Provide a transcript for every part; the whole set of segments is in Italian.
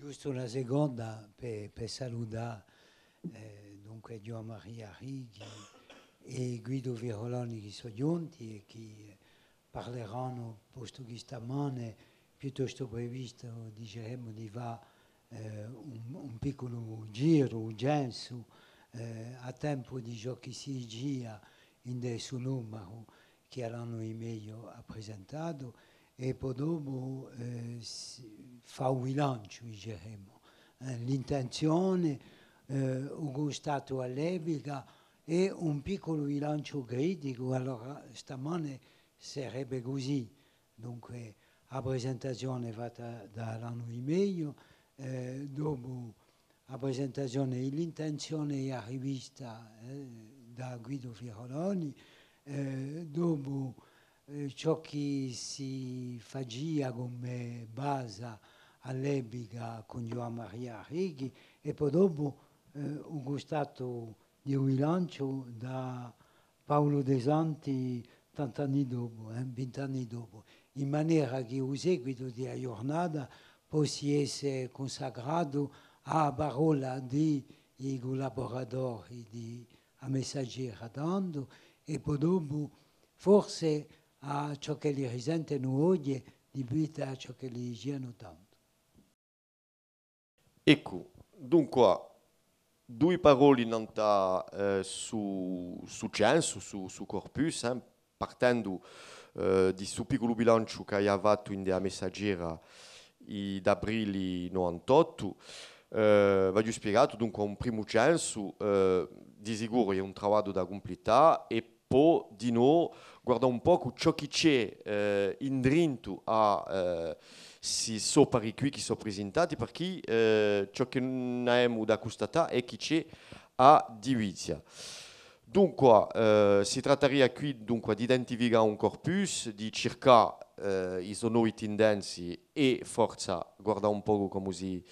Giusto una seconda per, per salutare eh, dunque Gio Maria Righi e Guido Viroloni che sono giunti e che parleranno posto che portughistamane piuttosto previsto, diremo di va eh, un, un, piccolo giro, un genso eh, a tempo di giochi si gira in del suo numero che l'anno e meglio presentato e poi dopo eh, fa un bilancio, diciamo, eh, l'intenzione, eh, un gustato all'epoca e un piccolo bilancio critico, allora stamane sarebbe così, dunque la presentazione fatta dall'anno di meglio, eh, dopo la presentazione e l'intenzione e la rivista eh, da Guido Firoloni, eh, dopo eh, ciò che si faceva come base all'epica con Giovanni Maria Righi e poi dopo eh, ho gustato di un rilancio da Paolo De Santi tant'anni dopo, eh, 20 anni dopo, in maniera che il seguito della giornata possa essere consacrato alla parola dei collaboratori di a Messaggera Tanto e poi dopo forse a ciò che li risentono oggi di vita a ciò che li dicono tanto. Ecco, dunque, due parole nanta, eh, su, su censo, su, su corpus, eh, partendo eh, di su piccolo bilancio che ha fatto in Dea Messaggera d'aprile 98. Eh, vi ho spiegato dunque un primo censo, eh, di sicuro è un lavoro da completare e poi di nuovo guarda un po' ciò che c'è eh, indrinto a questi eh, sopari qui che sono presentati, perché eh, ciò che non abbiamo da constatare è che c'è a divizia. Dunque, eh, si tratteria qui dunque, di identificare un corpus, di circa eh, sonori tendenzi e forza, guarda un po' come si,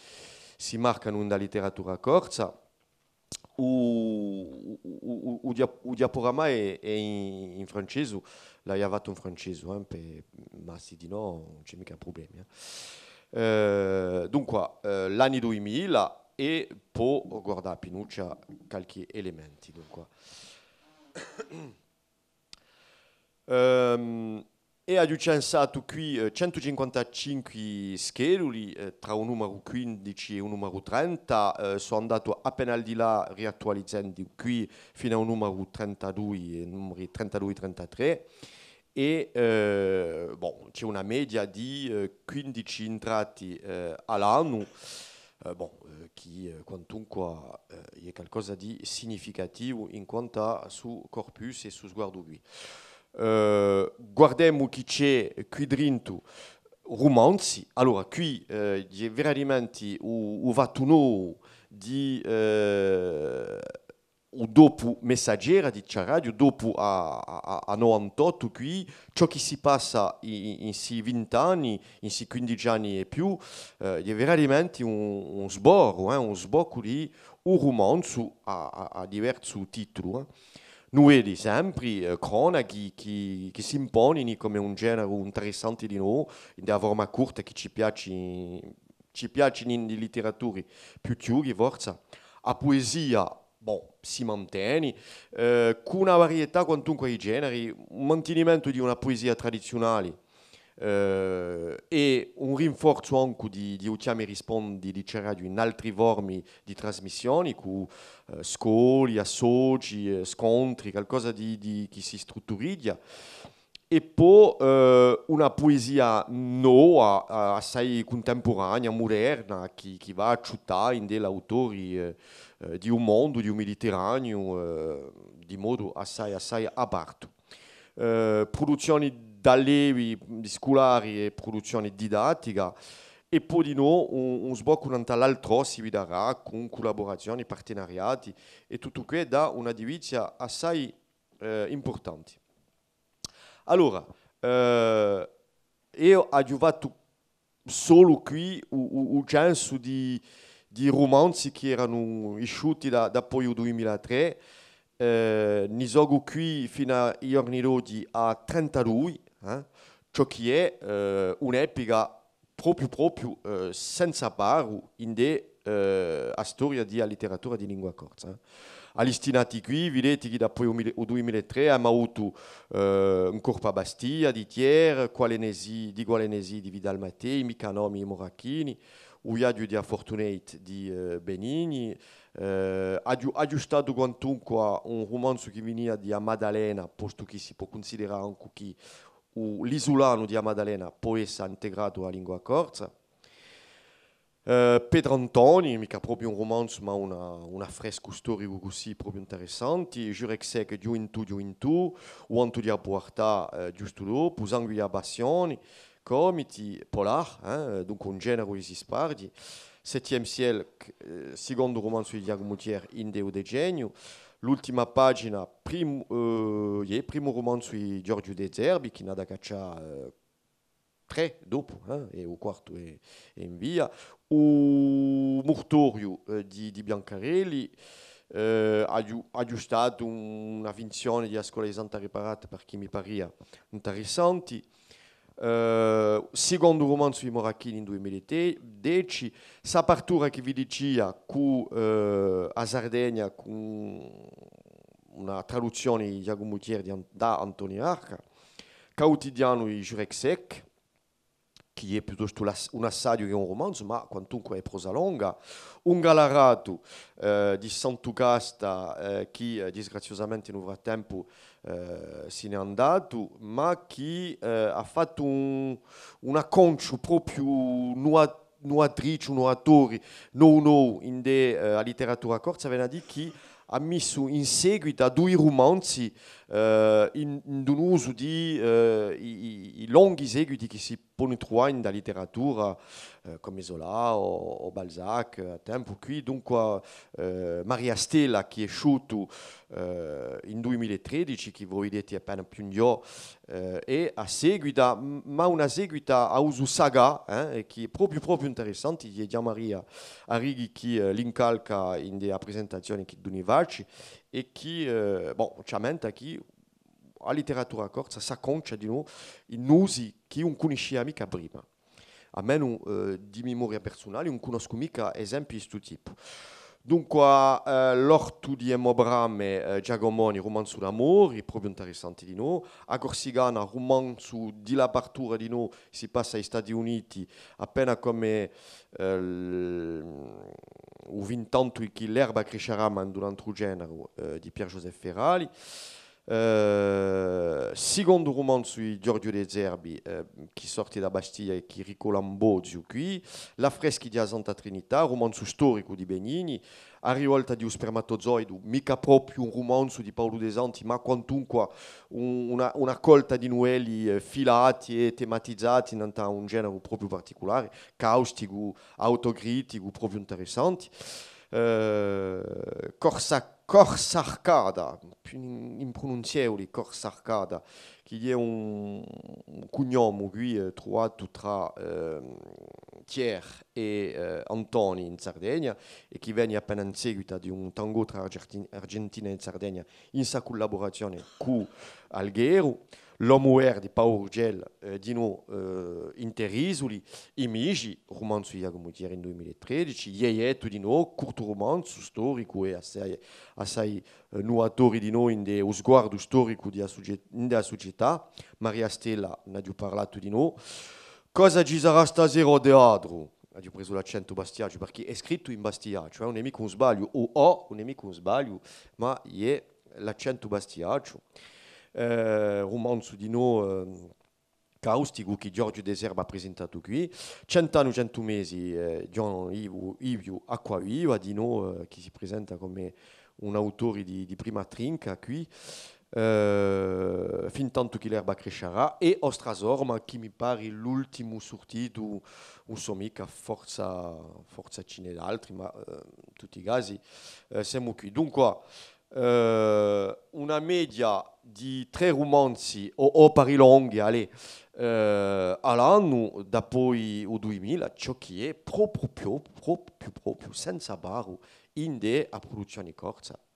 si marcano nella letteratura corsa o, o, o, o diaporama è, è in, in, francese, l'hai avuto in francese, eh, per, ma se di no non c'è mica problemi. Eh. Eh, dunque, eh, l'anno 2000 e può guardare a Pinuccia, qualche elemento. Dunque. um, e ha licenziato qui eh, 155 scheduli eh, tra un numero 15 e un numero 30 eh, sono andato appena al di là riattualizzando qui fino a un numero 32 eh, numeri 32 33 e eh, bon, c'è una media di 15 eh, intrati all'anno bon, che quantunque è qualcosa di significativo in quanto su corpus e su sguardo qui. Euh, guardiamo chi c'è qui dentro romanzi. Allora, qui eh, è veramente un, un di... Eh, o dopo Messaggera di Ciaradio, dopo a, a, a 98 qui, ciò che si passa in, questi 20 anni, in questi 15 anni e più, eh, è veramente un, un sborro, eh, un sbocco di un romanzo a, a, a diversi titoli. Eh nuovi esempi, eh, cronachi che, che si impongono come un genere interessante di noi, da forma corta che ci piace, ci piace in letteratura più chiudi, forse, A poesia, boh, si mantiene, eh, con una varietà quantunque di generi, un mantenimento di una poesia tradizionale eh, e un rinforzo anche di, di Uciami Rispondi di Cerradio in altri formi di trasmissioni, con eh, scoli, associ, eh, scontri, qualcosa di, di che si strutturiglia e poi eh, una poesia nuova, assai contemporanea, moderna, che, che va a cittare in degli autori eh, eh, di un mondo, di un Mediterraneo, eh, di modo assai, assai aperto. Eh, produzioni tallievi scolari e produzione didattica e poi di nuovo un, un sbocco l'altro si vedrà con collaborazioni, partenariati e tutto questo da una divizia assai eh, importante. Allora, eh, io ho aggiunto solo qui un censo di, di, romanzi che erano usciti da, da poi il 2003, eh, ne sono qui fino a giorni d'oggi a 32 eh? ciò che è eh, un'epica proprio, proprio eh, senza paru in de eh, a storia di a letteratura di lingua corsa. Eh? Allistinati qui, vedete che da poi o 2003 abbiamo avuto un corpo a Bastia di Thiers, di Gualenesi di Vidal Mattei, Micanomi e Moracchini, Uiadio di Fortunate di eh, Benigni, eh, uh, aggiustato quantunque un romanzo che veniva di Maddalena, posto che si può considerare anche che o l'isolano di Amadalena, poète integrato a lingua langue Uh, Pedro Antoni, mica proprio un romanzo, ma una, un affresco storico così proprio interessanti. Jurexe che giù in tu, giù in tu, quanto di Abuartà uh, eh, giusto dopo, Comiti, Polar, eh, dunque un genere di spardi. Septième ciel, eh, secondo romanzo di Inde Indeo de Genio. l'ultima pagina, prim, eh, primo romanzo di Giorgio De Zerbi, che ne ha da cacciare eh, tre dopo, eh, e il quarto è, è, in via, o Mortorio eh, di, di, Biancarelli, eh, ha, aggiustato una finzione di Scuola di Santa Reparata per chi mi pareva interessante. Uh, secondo romanzo di Moracchini in 2010, sa partura che vi diceva cu, uh, a Sardegna con una traduzione di Giacomo Tieri da Antonio Arca, Quotidiano di Jurek Sec, che è piuttosto un assaggio che un romanzo, ma quantunque è prosa longa, un galarato uh, eh, di Santucasta che disgraziosamente in un frattempo eh, se n'è andato, ma che eh, ha fatto un, una concia proprio nuova nuotatrice, un nuotatore, no no, in de, uh, eh, a letteratura corsa, viene a dire che ha messo in seguito a due romanzi dans euh, indunusudi eh, i, i, lunghi qui che si dans la littérature eh, comme come Zola ou Balzac à eh, tempo qui dunque Maria Stella qui est sciuto en 2013 che voi vedete appena più mais e a seguita ma una seguita à est saga eh, e che è proprio proprio interessante gli Maria Arighi che l'incalca in qui présentation che Dunivarci e que, bom, ultimamente aqui la euh, letteratura corsa s'acconcia di nuovo in usi che non conosciamo mica prima. A meno uh, di memoria personale non conosco mica esempi di questo tipo. Dunque, eh, l'ortu di è eh, Giacomoni, Roman sull'amore, proprio interessante di noi. A Corsigana, Roman su di la partura di noi, si passa agli Stati Uniti, appena come che l'erba crescerà, ma in un altro genere eh, di Pier Giuseppe Ferrari. Eh, secondo romanzo di Giorgio De Zerbi, eh, che sorti da Bastiglia e che ricolambo qui, La freschi di Santa Trinità, romanzo storico di Benigni, A rivolta di un spermatozoide, mica proprio un romanzo di Paolo De Santi, ma quantunque una, una, colta di noeli eh, filati e tematizzati in un genere proprio particolare, caustico, autocritico, proprio interessante. Eh, Corsac Corsarcada, più Corsarcada, che è un, cognome che trovato tra eh, Thiers e eh, Antoni in Sardegna e che viene appena in seguito di un tango tra Argentina e Sardegna in sua collaborazione con Alghero l'OMWare di Paolo Urgel eh, di noi eh, Interisoli, Imigi, romanzo di Mutier in 2013, Ieietto di noi, curto romanzo storico e assai, assai eh, nuotori di noi in de, o sguardo storico della società, Maria Stella ne ha parlato di noi. Cosa ci sarà stasera de adro? ha preso l'accento bastiaccio perché è scritto in bastiaccio, è eh, un nemico un sbaglio, o ho un nemico un sbaglio, ma è l'accento bastiaccio eh, romanzo di no eh, caustico che Giorgio Deserba ha presentato qui, Cent'anni, cento mesi, eh, John Ivu, Iviu Acquaviva, di no, eh, che si presenta come un autore di, di prima trinca qui, eh, fin tanto che l'erba crescerà, e Ostrasorma, che mi pare l'ultimo sortito, non so mica, forza, forza cine d'altri, ma eh, in tutti i casi eh, siamo qui. Dunque, Euh, une média de di tre romanzi o longue allez, à eh, all'anno da o 2000, ciò che è proprio, proprio, proprio senza baro in de a produzione de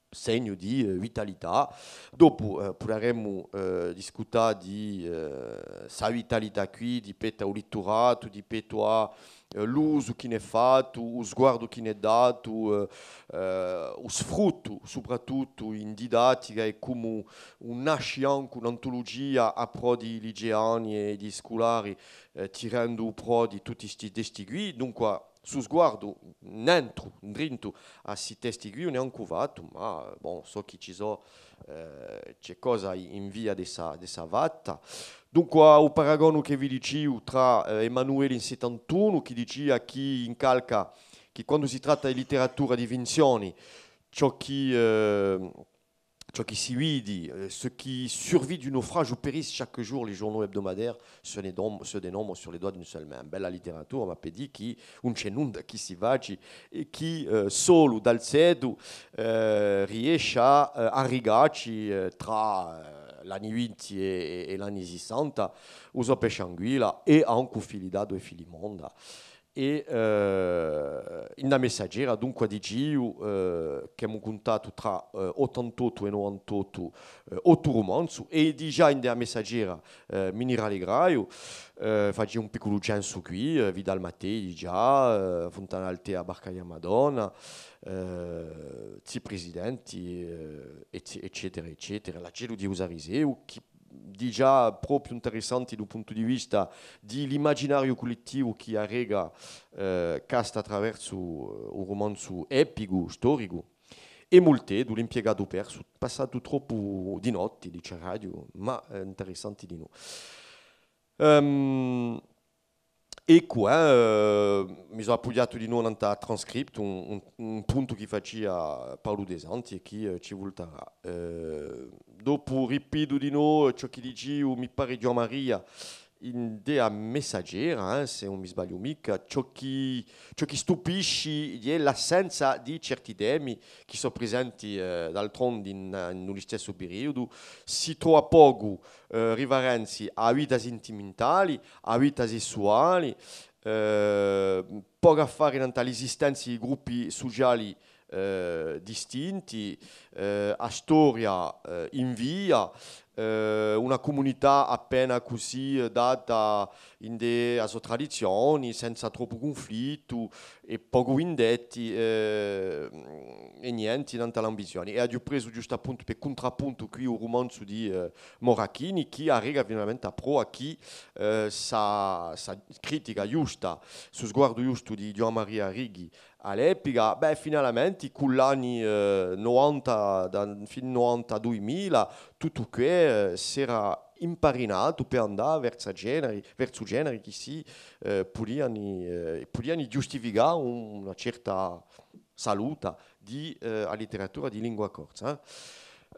segno di signe eh, vitalità. Dopo eh, potremmo eh, discutere di eh, sa vitalité qui, di petta o litturato, di Eh, l'uso che ne è fatto, lo sguardo che ne è dato, eh, lo eh, sfrutto soprattutto in didattica e come un nasce anche un'antologia a pro di ligeani e di scolari, eh, tirando pro di tutti questi testi qui, dunque su sguardo dentro, dentro a questi testi qui non è ancora fatto, ma bon, so che ci sono eh, c'è cosa in via di dessa vatta. Dunque, un paragone che vi dicevo tra eh, Emanuele in 71, che diceva chi incalca che quando si tratta di letteratura di Vinzioni, ciò che eh, Euh, ce dit qui survit du naufrage ou périssent chaque jour, les journaux hebdomadaires se, dénombrent, sur les doigts d'une seule main. belle littérature, m'a dit qui un qui si vagi, qui seul solo dal sedu à euh, riesce euh, a tra l'anni e, 60, e, e uso pescianguila e anche un de filimonda. e eh, in una messaggera dunque di Giu eh, che abbiamo contato tra eh, 88 e 98 eh, 8 romanzi e di già in una messaggera eh, Minerale Graio eh, faccio un piccolo censo qui eh, Vidal Mattei di già eh, Fontana Altea Barcaia Madonna eh, zi presidenti eh, eccetera eccetera la cielo di Usariseu che di già proprio interessanti dal punto di vista dell'immaginario collettivo che arrega eh, casta attraverso eh, un romanzo epico, storico, e molte dell'impiegato perso, passato troppo di notte, dice radio, ma eh, interessanti di noi. Um, ehm, E qua, eh, mi sono appoggiato di nuovo al transcript, un, un, un, punto che facia Paolo Desanti e che eh, ci volterà. Eh, dopo ripido di nous, ciò che dicevo, mi pare Gio Maria, idea messaggera, hein, se non mi sbaglio mica, ciò che, ciò che stupisce è l'assenza di certi temi che sono presenti eh, d'altronde in, in, nello stesso periodo, si trova poco eh, riverenzi a vita sentimentali, a vita sessuali, eh, poco a fare in all'esistenza di gruppi sociali eh, distinti, eh, a storia eh, in via, eh, una comunità appena così eh, data alla sue tradizioni, senza troppo conflitto e poco indetti eh, e niente, tanta ambizione. E ha preso giusto appunto per contrappunto qui un romanzo di eh, Moracchini che arriva finalmente a pro a chi eh, sa, sa critica giusta, sul sguardo giusto di Gian Maria Righi a all'epoca, beh, finalmente con gli anni eh, 90, da, fin 90 2000, tutto qui eh, si era imparinato per andare verso generi, verso generi che si eh, potevano eh, giustificare una certa salute di, alla eh, letteratura di lingua corsa.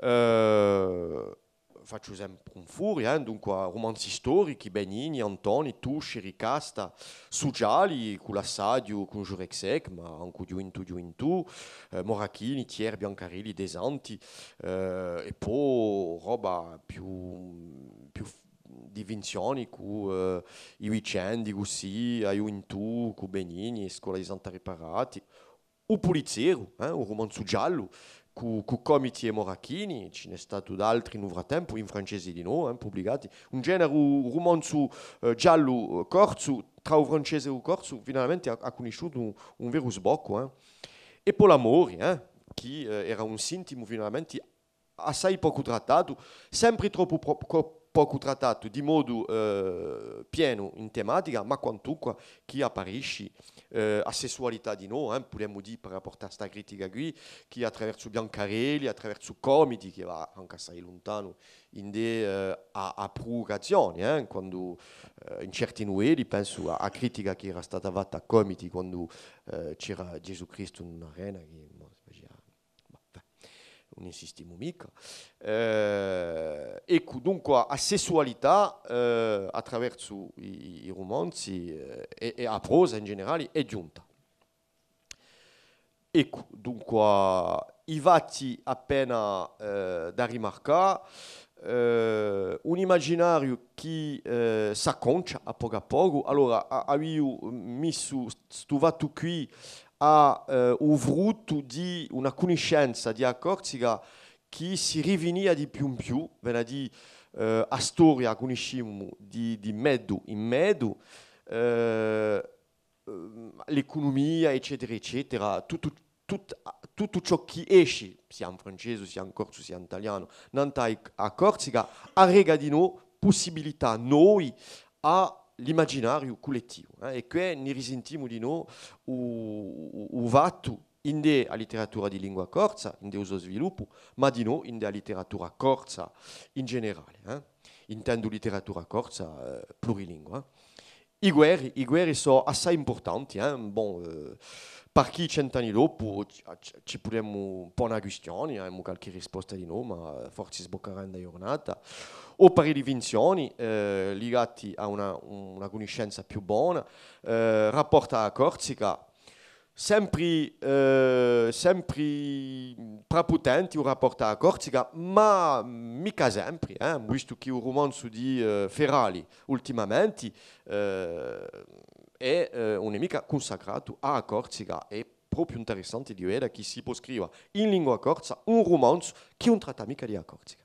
Eh, eh faccio esempio con furia, eh, dunque romanzi storici, Benigni, Antoni, Tusci, Ricasta, Sugiali, l'Assadio, con Jurexec, ma anche Giuintù, Giuintù, eh, Morachini, Thier, Biancarilli, Desanti, eh, e poi roba più, più di Vinzioni, con eh, i Vicendi, così, a Giuintù, con Benigni, Scuola di Santa Riparati, o Pulizzero, eh, un romanzo giallo, con cu comici e moracchini, ce n'è stato d'altri in frattempo, in francese di nuovo, eh, pubblicati, un genere romanzo eh, giallo eh, corso, tra il francese e il corso, finalmente ha, ha conosciuto un, un vero sbocco. Eh. E poi l'amore, eh, che eh, era un sintomo finalmente assai poco trattato, sempre troppo pro, pro, poco trattato di modo eh, pieno in tematica, ma quantunque chi apparisce eh, a sessualità di noi, eh, possiamo dire per portare questa critica qui, chi attraverso Biancarelli, attraverso Comiti, che va anche assai lontano in de, eh, a, a provocazioni, eh, quando eh, in certi nueli penso a, a, critica che era stata fatta a Comiti quando eh, c'era Gesù Cristo in un'arena che non insistiamo mica, eh, e dunque la sessualità eh, attraverso i, i romanzi eh, e, e, a prosa in generale è giunta. Ecco, dunque, i vatti appena euh, da rimarcare, euh, un immaginario che eh, s'acconcia a poco a poco, allora avevo messo stuvato qui ha eh, un frutto di una conoscenza di Corsica che si rivinia di più in più, venerdì eh, a storia conosciamo di, di medu in medu, eh, eh, l'economia, eccetera, eccetera, tutto, tutto, tutto, ciò che esce, sia in francese, sia in corso, sia in italiano, nanta a Corsica, arrega di noi possibilità noi a l'immaginario collettivo eh, e qui ne risentiamo di noi un, vato in de a letteratura di lingua corsa, in de uso sviluppo, ma di noi in de a letteratura corsa in generale. Eh? Intendo letteratura corsa eh, plurilingua. Eh. I guerri, I guerri sono assai importanti, eh? bon, eh, per chi cent'anni dopo ci potremmo porre una questione, abbiamo eh, qualche risposta di noi, ma forse sboccheranno in giornata. giornata o pari divinzioni eh, legati a una, una, conoscenza più buona, eh, rapporta a Corsica, sempre, eh, sempre prepotenti o rapporta a Corsica, ma mica sempre, eh, visto che il romanzo di eh, Ferrari ultimamente eh, è eh, un nemico consacrato a Corsica e proprio interessante di vedere che si può scrivere in lingua corsa un romanzo che non tratta mica di Corsica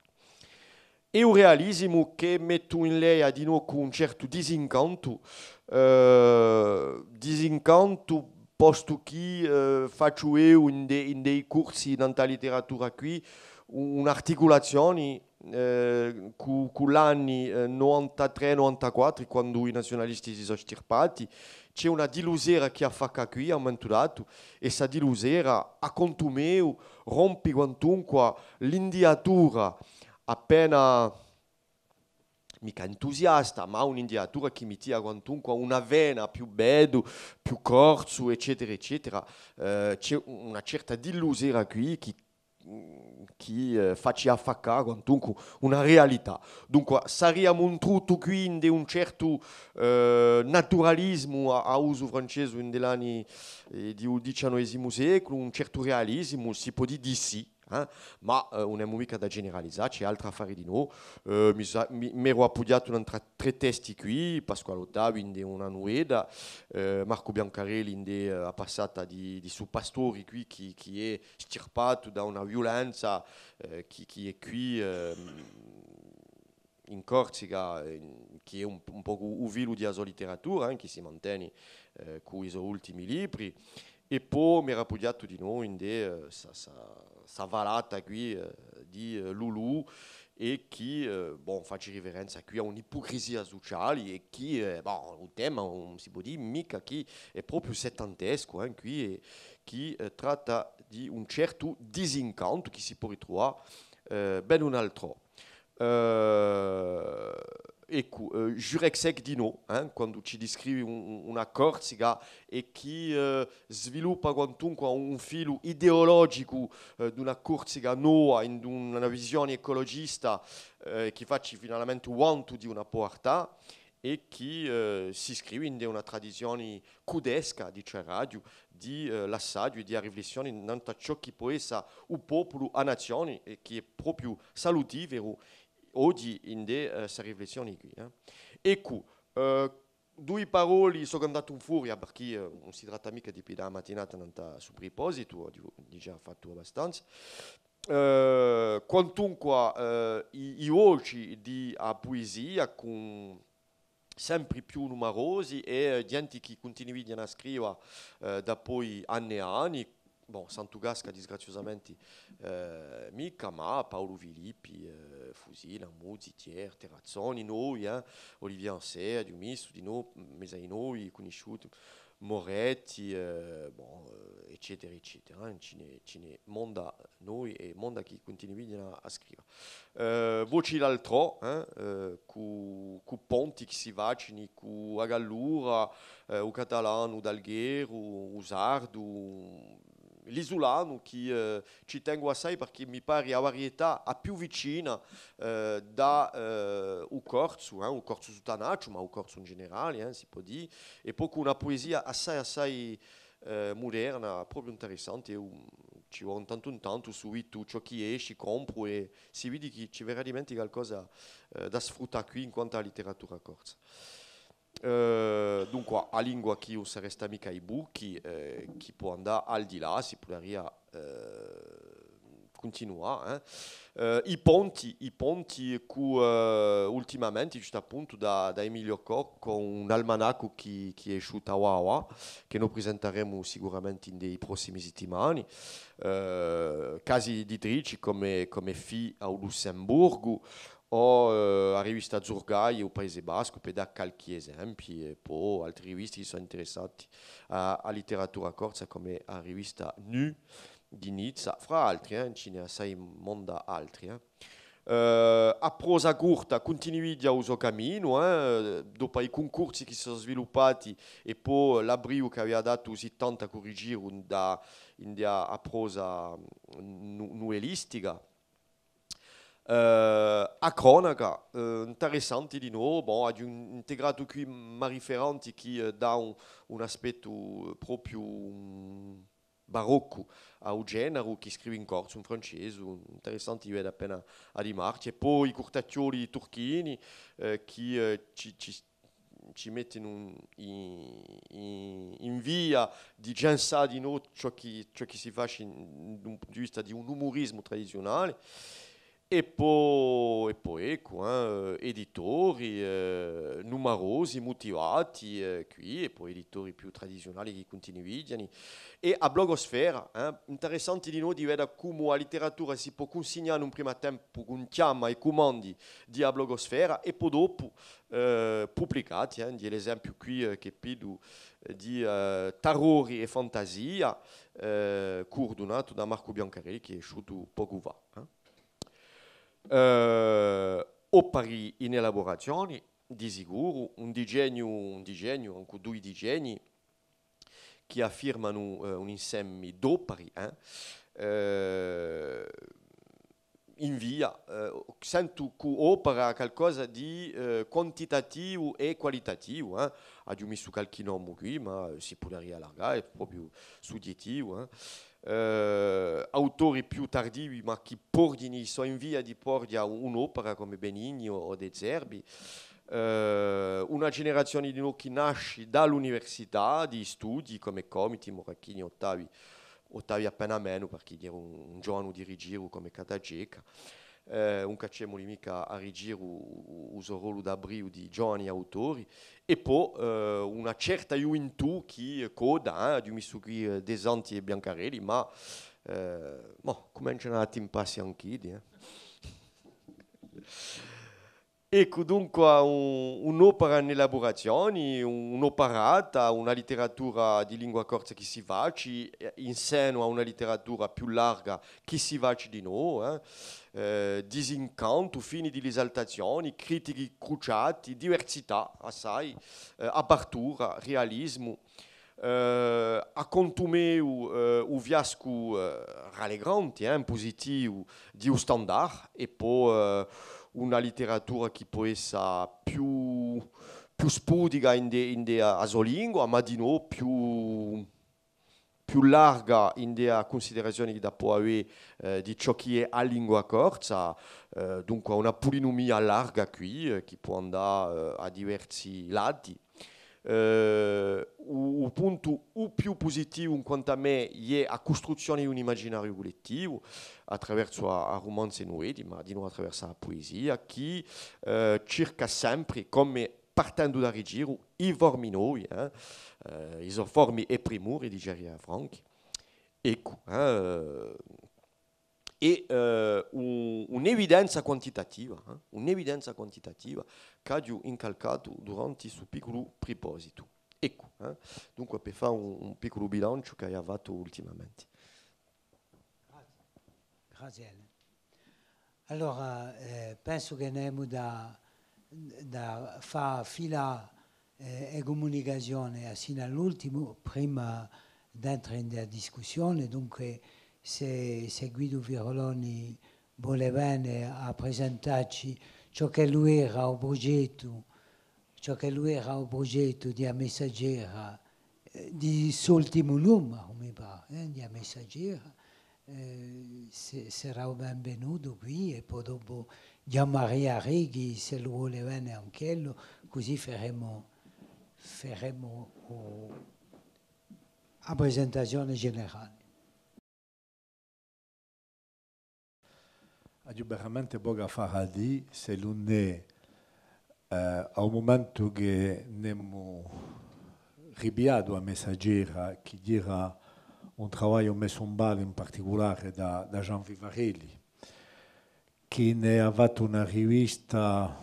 e un realismo che metto in lei a di nuovo un certo disincanto, eh, disincanto posto che eh, faccio io in, de, in, dei corsi in questa letteratura qui un'articolazione eh, con, con l'anni 93-94 eh, quando i nazionalisti si sono stirpati c'è una dilusera che ha fatto qui a Mantudato e questa dilusera a conto mio rompe quantunque l'indiatura appena mica entusiasta, ma un'indiatura che mi tira quantunque una vena più bedu, più corso, eccetera, eccetera, eh, c'è una certa dillusera qui che chi eh, faccia affacca quantunque una realtà. Dunque saremmo un qui di un certo eh, naturalismo a, a, uso francese degli anni eh, del XIX secolo, un certo realismo, si può dire di sì, eh? ma eh, non è mica da generalizzare, c'è altro a fare di noi. Eh, mi, sa, mi, mi ero appoggiato in tre testi qui, Pasquale Ottavi in una nueda, euh, Marco Biancarelli in una euh, passata di, di su pastori qui che, che è stirpato da una violenza che, euh, che, è qui in Corsica, che è un, un po' un vilo di asolitteratura, che si mantiene con i suoi ultimi libri, e poi mi ero appoggiato di noi in de, sa, ça va là, qui euh, dit euh, Loulou, et qui, euh, bon, fait une référence à a une hypocrisie sociale et qui, bon, au thème, on ne peut dire, mica qui est proprio settantesco, hein, qui, et, qui un d'un certain désincanto qui s'y pourrait trouver ben un autre. ecco, eh, Jurek di no, eh, quando ci descrivi un, una Corsica e chi eh, sviluppa quantunque un filo ideologico eh, di una Corsica nuova, in una visione ecologista che euh, facci finalmente want di una porta e chi euh, si iscrive in una tradizione cudesca di radio, euh, di l'assaggio e di riflessione in ciò che può essere un popolo a nazioni e che è proprio salutivero oggi a questa eh, riflessione qui. Eh. Ecco, eh, due parole sono andate in furia perché eh, non si tratta mica di pida mattinata non sul proposito, ho già fatto abbastanza. Eh, quantunque eh, i, i voci di a poesia con sempre più numerosi e eh, gente che continuano a scrivere da poi anni e anni Bon, Santugasca disgraziosamente eh, mica, ma Paolo Filippi, eh, Fusina, Muzzi, Thier, Terrazzoni, noi, eh, Olivier Ansea, Diumisso, di noi, Mesainoi, conosciuti, Moretti, eh, bon, eh, eccetera, eccetera. Eh, ce ne, monda noi e monda chi continua a scrivere. Eh, voci l'altro, eh, eh, cu, cu Ponti che si vaccini, cu Agallura, eh, u catalano, u dalghero, u sardo, l'isolano che eh, ci tengo assai perché mi pare la varietà a più vicina eh, da eh, un corso, eh, un corso sutanaccio, ma un corso in generale, eh, si può dire, e poi una poesia assai assai eh, moderna, proprio interessante, un, ci ho un tanto in tanto su tutto ciò che esce, compro e si vede che ci verrà veramente qualcosa eh, da sfruttare qui in quanto a letteratura corsa. Eh, dunque, a lingua chiusa resta mica i buchi, eh, chi può andare al di là, si potrebbe eh, continuare. Eh. I ponti, i ponti che ultimamente, giusto appunto da, da Emilio Coq, con un almanacco che, che è uscito a Wawa, che noi presenteremo sicuramente nei prossimi settimane. casi editrici come, come FI a Lussemburgo, o eh, a rivista Zurgai o Paese Basco per dare qualche esempio e poi altre riviste che sono interessate a, a letteratura corsa come la rivista Nu di Nizza fra altri eh, ce ne sei monda altri eh. Uh, a prosa curta continuidia uso cammino eh, dopo i concorsi che si sono sviluppati e poi l'abrio che aveva dato 70 corrigir da in a prosa mm, nuelistica eh, a cronaca, eh, interessanti di nuovo, boh, abbiamo integrato qui Mari Ferranti che eh, dà un, un aspetto eh, proprio um, barocco al genere, che scrive in corso un francese, interessante di vedere appena a Di Marti, e poi i Curtacchioli turchini eh, che ci, ci ci mettono in, in, in, via di gensà di nuovo ciò che, ciò che si fa in, dal punto di vista di un umorismo tradizionale. et puis, qua, editori hein, euh, eh, numerosi, motivati eh, qui, e poi editori più tradizionali che à E a blogosfera, hein, interessante di noi di vedere come la letteratura si può consegnare in un primo tempo con chiama e comandi di a blogosfera e poi dopo eh, pubblicati. Eh, l'esempio qui eh, che pido eh, di eh, Tarori e Fantasia, coordinato da Marco Biancarelli, che est uscito poco fa. Hein. eh, o pari in elaborazione, di sicuro, un disegno, un disegno, anche due disegni che affermano eh, un insieme dopari, eh, eh, invia, eh, sento che opera qualcosa di eh, quantitativo e qualitativo, eh. abbiamo messo qualche nome qui, ma si può allargare, è proprio suggettivo Eh eh, autori più tardivi ma che porgini, sono in via di porgere un'opera come Benigno o De Zerbi, eh, una generazione di noi che nasce dall'università, di studi come Comiti, Moracchini, Ottavi, Ottavi appena meno perché era un, un giovane di rigiro come Catageca eh, unca c'è mica a rigire il ruolo d'abri di giovani autori e poi eh, una certa juventù che coda, eh, di Misuki eh, Desanti e Biancarelli, ma eh, boh, cominciano a timparsi anche. Eh. Ecco dunque un, un'opera in elaborazione, un'operata, una letteratura di lingua corsa che si vaci eh, in seno a una letteratura più larga che si vaci di noi, eh? eh, disincanto, fini di esaltazione, critiche cruciate, diversità assai, eh, apertura, realismo. Uh, a contumeu uh, o viasco uh, ralegrante, hein, positivo, di o standard, e pô una letteratura che può essere più, più spudica in de, in de asolingua, ma di no più, più larga in dea considerazione che può avere eh, di ciò che è a lingua corsa, eh, dunque una polinomia larga qui eh, che può andare eh, a diversi lati eh, o ponto più positivo in quanto a me è la costruzione di un immaginario collettivo attraverso a, a romanzi nuovi, ma di nuovo attraverso la poesia, che eh, cerca sempre, come partendo da Rigiro, i formi noi eh, eh, i formi e primori di Geria Franchi. Ecco, eh, e eh, un, un'evidenza quantitativa, eh? un'evidenza quantitativa che ha incalcato durante il suo piccolo proposito. Ecco, eh? dunque per fare un, un piccolo bilancio che hai fatto ultimamente. Grazie. Grazie Ellen. Allora, eh, penso che abbiamo da, da fare fila eh, e comunicazione fino eh, all'ultimo, prima di entrare in discussione, dunque se, se Guido Viroloni vuole bene a presentarci ciò che lui era un progetto, ciò che lui era un progetto di messaggera, eh, di sull'ultimo numero, mi pare, eh, di messaggera, eh, se, sarà benvenuto qui e poi dopo Gian Maria Righi, se lo vuole bene anche anch'ello, così faremo, faremo oh, a presentazione generale. Aggiuberamente Boga Faradi, se l'unne eh, a un momento che nemo ribiato a messaggera che dirà un lavoro messo in ballo in particolare da, da Gian Vivarelli, che ne ha fatto una rivista,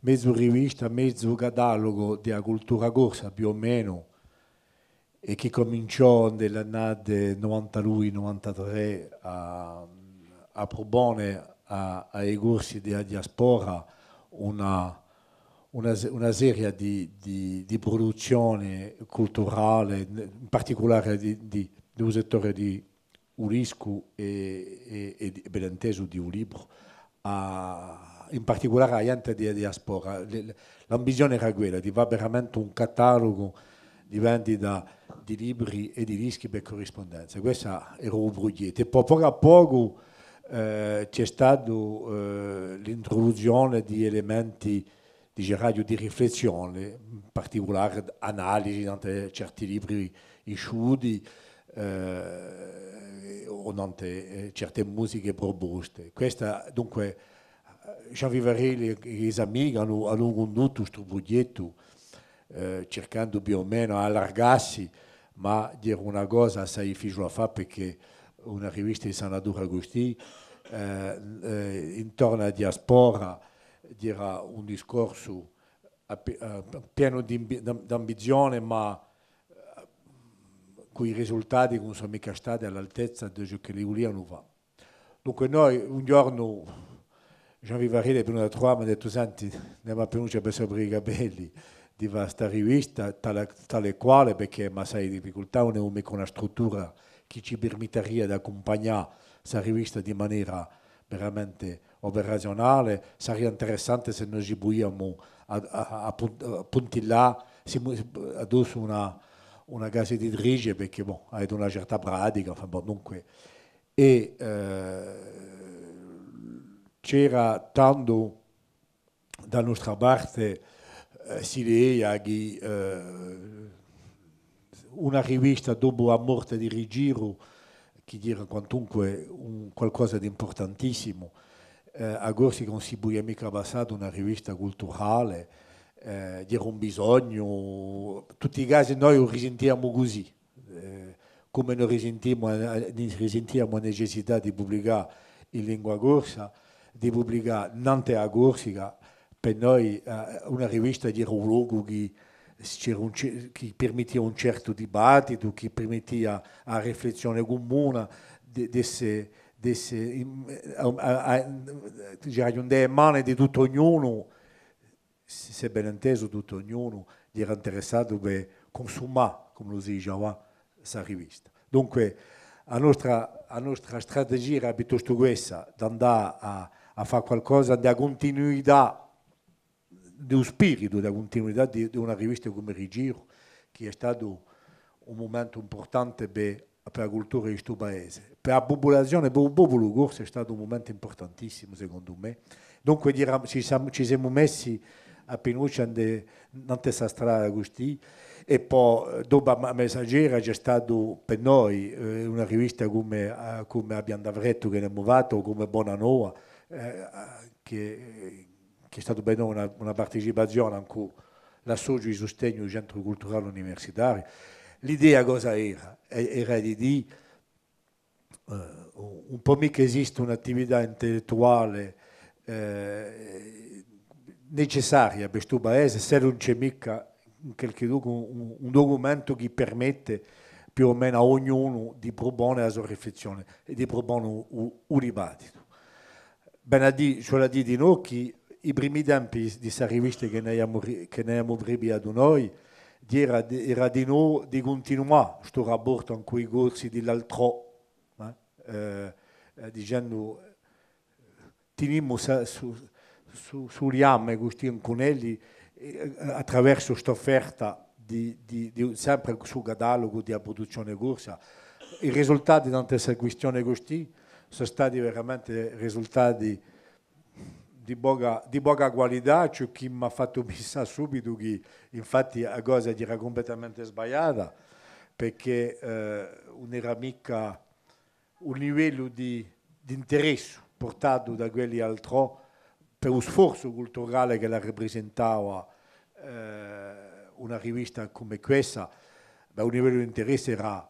mezzo rivista, mezzo catalogo della cultura corsa più o meno, e che cominciò nell'annata 90 93 a, a proporre ai corsi della diaspora una, una, una serie di, di, di, produzione culturale, in particolare di, di, di un settore di Uliscu e, e, e Belentesu di un libro, a, in particolare a gente della diaspora. L'ambizione era quella di fare veramente un catalogo di vendita di libri e di dischi per corrispondenza. Questo era un progetto. E poi, poco a poco eh, c'è stata eh, l'introduzione di elementi di, di riflessione, in particolare analisi di certi libri isciuti eh, o di eh, certe musiche proposte. Questa, dunque, eh, Jean Vivarelli e i suoi amici hanno, hanno condotto questo progetto eh, cercando più o meno di allargarsi, ma dire una cosa assai difficile a fare perché una rivista di San Adur Agustì, eh, eh, intorno alla diaspora dirà un discorso eh, pieno di ambizione ma eh, con i risultati che non sono mica stati all'altezza di ciò che l'Igulia non va. Dunque noi un giorno, Gian Vivarelli è venuto a trovarmi e ha detto senti, andiamo a pronunciare per sopra i capelli di questa rivista, tale, tale quale, perché ma sai, difficoltà non è mica una struttura chi ci permetteria di accompagnare questa rivista in maniera veramente operazionale. Sarebbe interessante se noi ci buiamo a, puntillare addosso una, una casa editrice perché bon, hai una certa pratica. Enfin, bon, dunque, e eh, c'era tanto da nostra parte eh, si idea che eh, una rivista dopo la morte di Rigiro, che era quantunque un, qualcosa di importantissimo, eh, a Gorsi non si è mica basata una rivista culturale, eh, era un bisogno, tutti i casi noi lo risentiamo così, eh, come noi risentiamo, eh, risentiamo la necessità di pubblicare in lingua gorsa, di pubblicare a Gorsica, per noi eh, una rivista era un luogo che un, chi permetia un certo dibattito, chi permetteva a riflessione comune di desse, a, diciamo, mano di tutto ognuno, se ben inteso tutto ognuno, gli era interessato per consumare, come lo si diceva, questa rivista. Dunque, la nostra, la nostra strategia era piuttosto questa, di andare a, a fare qualcosa di continuità do spirito, della continuità di, di, una rivista come Rigiro, che è stato un momento importante per, per la cultura di questo paese. Per la popolazione, per il popolo corso è stato un momento importantissimo, secondo me. Dunque ci siamo, ci siamo messi a Pinuccia in questa strada così e poi dopo la Messaggera c'è stato per noi eh, una rivista come, eh, come Abbiamo Davretto che abbiamo fatto, come Buona Nuova, eh, eh, che, che è stata una, una, partecipazione anche l'associo di sostegno del centro culturale universitario. L'idea cosa era? Era di dire uh, un po' mica esiste un'attività intellettuale eh, necessaria per questo paese se non c'è mica un, un documento che permette più o meno a ognuno di proporre la sua riflessione e di proporre un, un, un dibattito. Bene a dire, cioè a dire di noi che i primi tempi di questa rivista che noi abbiamo, che noi abbiamo preparato noi era, era di noi di continuare questo rapporto con i corsi dell'altro, eh? eh, eh, dicendo teniamo su, su, sugli amme Agostino Conelli eh, attraverso questa offerta di, di, di, sempre sul catalogo di produzione corsa. I risultati di questa questione Agostino sono stati veramente risultati di buona, di boga qualità c'è chi mi ha fatto pensare subito che infatti la cosa era completamente sbagliata perché eh, non era mica un livello di, di interesse portato da quelli altro per lo sforzo culturale che la rappresentava eh, una rivista come questa, da un livello di interesse era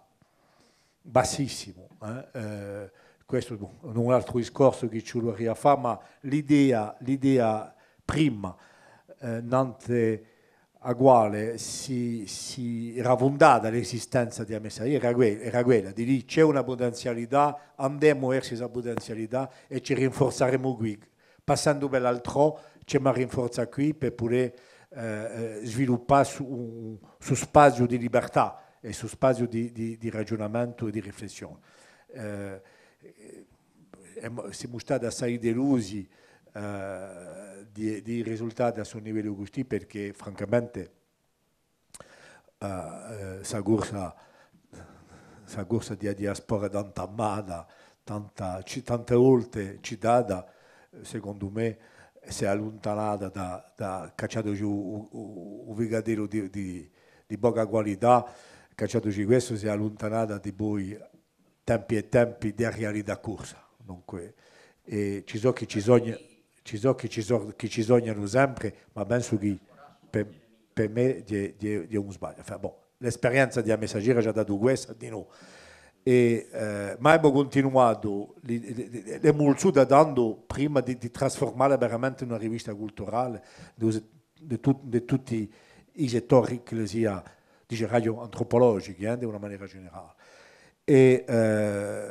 bassissimo. Eh? eh questo è un altro discorso che ci vorrei fare, ma l'idea, l'idea prima, eh, nante uguale, si, si ravvondata l'esistenza di Amessa, era, quella, era quella di lì c'è una potenzialità, andiamo verso questa potenzialità e ci rinforzeremo qui. Passando per l'altro, c'è una rinforza qui per poter eh, eh, sviluppare su, un, su spazio di libertà e su spazio di, di, di ragionamento e di riflessione. Eh, eh, siamo stati assai delusi eh, dei, dei risultati a suo livello Gusti perché francamente eh, eh sa corsa di diaspora tanta amata tanta, tante volte citata secondo me si è allontanata da, da cacciato giù un, un brigadero di, di, di, poca qualità cacciato giù questo si è allontanata di voi tempi e tempi derrière da corsa. Dunque, ci so che ci sognano ci so che ci, so, che ci sognano sempre, ma penso che per, per me è un sbaglio. Enfin, bon, l'esperienza di messaggera ci ha dato questa, di no. E, eh, ma abbiamo continuato, abbiamo dando prima di, di trasformarla veramente in una rivista culturale di, tutti i settori che sia dice, antropologici, eh, di una maniera generale e eh,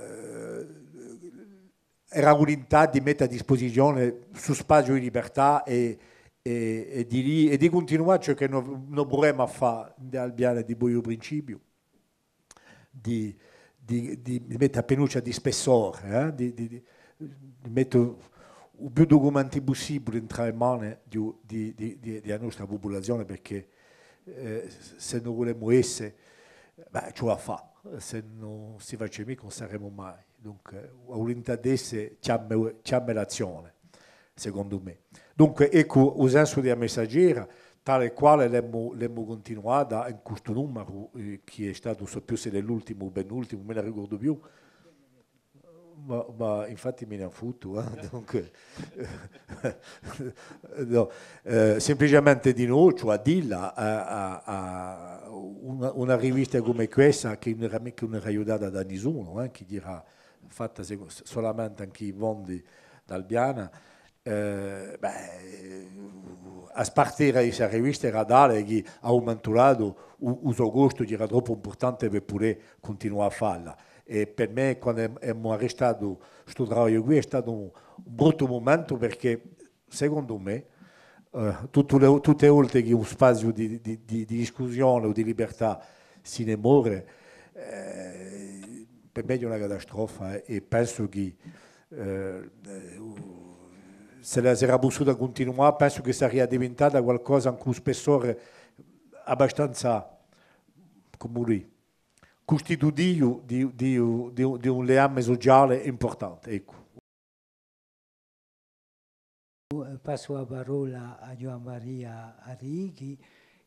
era un'unità di mettere a disposizione su spazio di libertà e, e, e di lì e di continuare che non, non vorremmo fare al biale di buio principio di, di, di, di mettere a penuccia di spessore eh? di, di, mettere il più documenti possibile tra le mani della nostra popolazione perché eh, se non vogliamo essere beh, ce la fa, se non si faceva mica non saremmo mai. Dunque, un'unità d'esse c'è l'azione, secondo me. Dunque, ecco, il senso della messaggera, tale quale l'abbiamo continuata in questo numero, eh, che è stato, so più se è l'ultimo o ben penultimo, me la ricordo più, ma, ma, infatti me ne fotto, eh? donc, no, eh, semplicemente di noi, cioè di a, a, a una, una, rivista come questa che non era che non aiutata da nessuno, eh, che dirà fatta solamente anche i mondi d'Albiana, eh, beh, eh, a spartire questa rivista era tale che ha aumentato il suo gusto, che era troppo importante per pure continuare a farla. E per me, quando abbiamo arrestato questo lavoro qui, è stato un brutto momento perché, secondo me, Uh, tutte, le, tutte le volte che un spazio di, di, di, di, discussione o di libertà si ne muore, eh, per me è una catastrofe eh. e penso che eh, se la sarà vissuta continuare, penso che sarebbe diventata qualcosa con un spessore abbastanza come lui costitutivo di, di, di, di, un legame sociale importante. Ecco. Passo la parola a Giovan Maria Arrighi,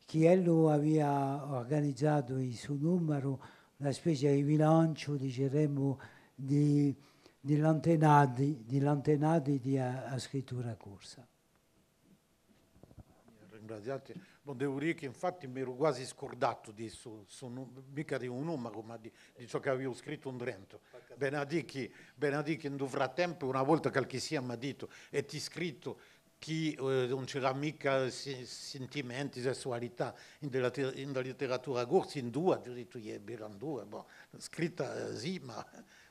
che aveva organizzato il suo numero, una specie di bilancio, diremmo, di, di l'antenati di, a, eh, a scrittura corsa. Ringraziate. Bon, devo dire che infatti mi ero quasi scordato di questo, su, mica di un numero, ma di, di ciò che avevo scritto in Trento. Benedichi, benedichi in frattempo, una volta qualche sia mi ha detto, e ti scritto chi eh, non c'era mica sentimenti, sessualità in della, in della letteratura corsa, in due addirittura, eh, erano due, boh. scritta eh, sì, ma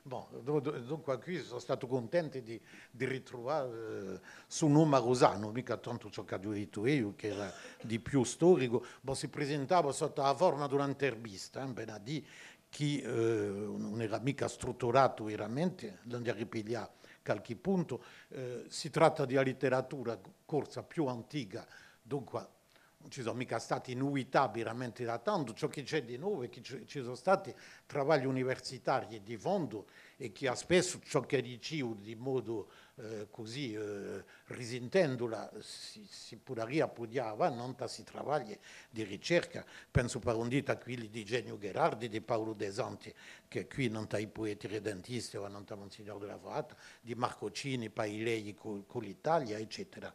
Bon, dunque qui sono stato contento di, di ritrovare eh, su numero usano, mica tanto ciò che ho detto io, che era di più storico, bon, si presentava sotto la forma di un'intervista, eh, ben a dire chi eh, non era mica strutturato veramente, l'andiamo a ripigliare qualche punto, eh, si tratta di una letteratura corsa più antica, dunque non ci sono mica state novità veramente da tanto, ciò che c'è di nuovo è che ci sono stati travagli universitari di fondo e che ha spesso ciò che dicevo di modo eh, così eh, risentendola si, si potrebbe appoggiare non si travaglia di ricerca penso per un dito a quelli di Genio Gherardi di Paolo De Desanti che qui non ha i poeti redentisti o non ha Monsignor della Frata di Marco Cini, Pailei con, con l'Italia eccetera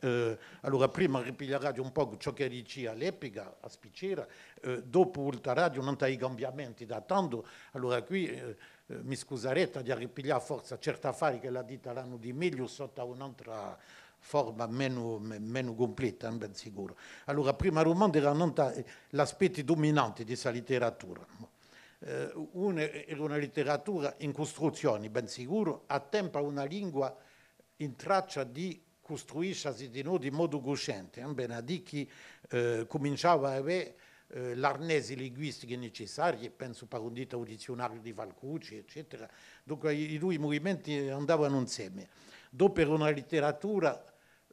eh, allora prima ripiglierà un po' ciò che dici all'epica, a Spicera, eh, dopo il radio non ha i cambiamenti da tanto, allora qui eh, eh, mi scuserete di ripigliare forza certi affari che la ditta l'hanno di meglio sotto un'altra forma meno, meno completa, ben sicuro. Allora, prima romanzo erano eh, l'aspetto dominante di questa letteratura. Eh, una, era una letteratura in costruzione, ben sicuro, a tempo una lingua in traccia di costruirsi di noi di modo cosciente, eh, ben a dire chi eh, cominciava a avere eh, l'arnesi linguistica necessaria, penso parondita a dizionario di Valcucci, eccetera. Dunque i due movimenti andavano insieme. Dopo era una letteratura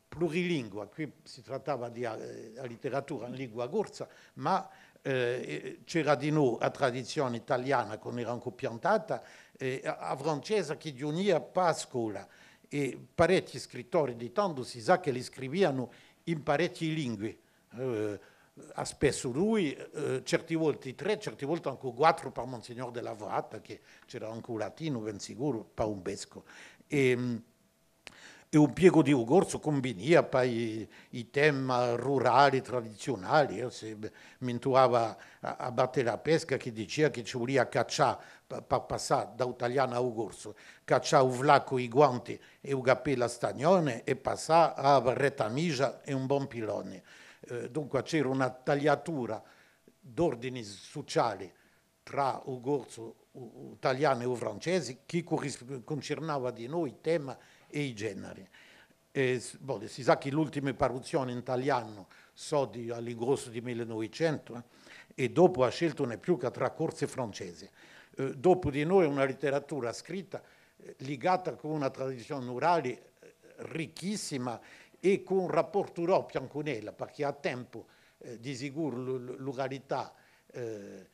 plurilingua, qui si trattava di eh, letteratura in lingua corsa, ma eh, eh, c'era di nuovo la tradizione italiana che non era ancora piantata, eh, a francese che a Pascola e parecchi scrittori di tanto si sa che li scrivevano in parecchie lingue. Eh, ha spesso lui, eh, certe volte tre, certe volte anche quattro per Monsignor della Vratta, che c'era anche un latino, ben sicuro, per un vescovo. E, e, un piego di Ugorso combinava poi i temi rurali tradizionali, eh, se mintuava a, a battere la pesca che diceva che ci voleva cacciare per passare da italiano a Ugorzo, cacciare un vlaco i guanti e un capello a stagnone e passare a Retamigia e un buon pilone. Eh, dunque c'era una tagliatura d'ordini sociali tra il corso italiano e il francese che concernava di noi il tema e i generi. E, boh, si sa che l'ultima paruzione in italiano so di all'ingrosso di 1900 eh, e dopo ha scelto ne più che tra corse francesi. Eh, dopo di noi una letteratura scritta eh, legata con una tradizione orale eh, ricchissima e con un rapporto con ella, perché a tempo eh, di sicuro l'uralità eh,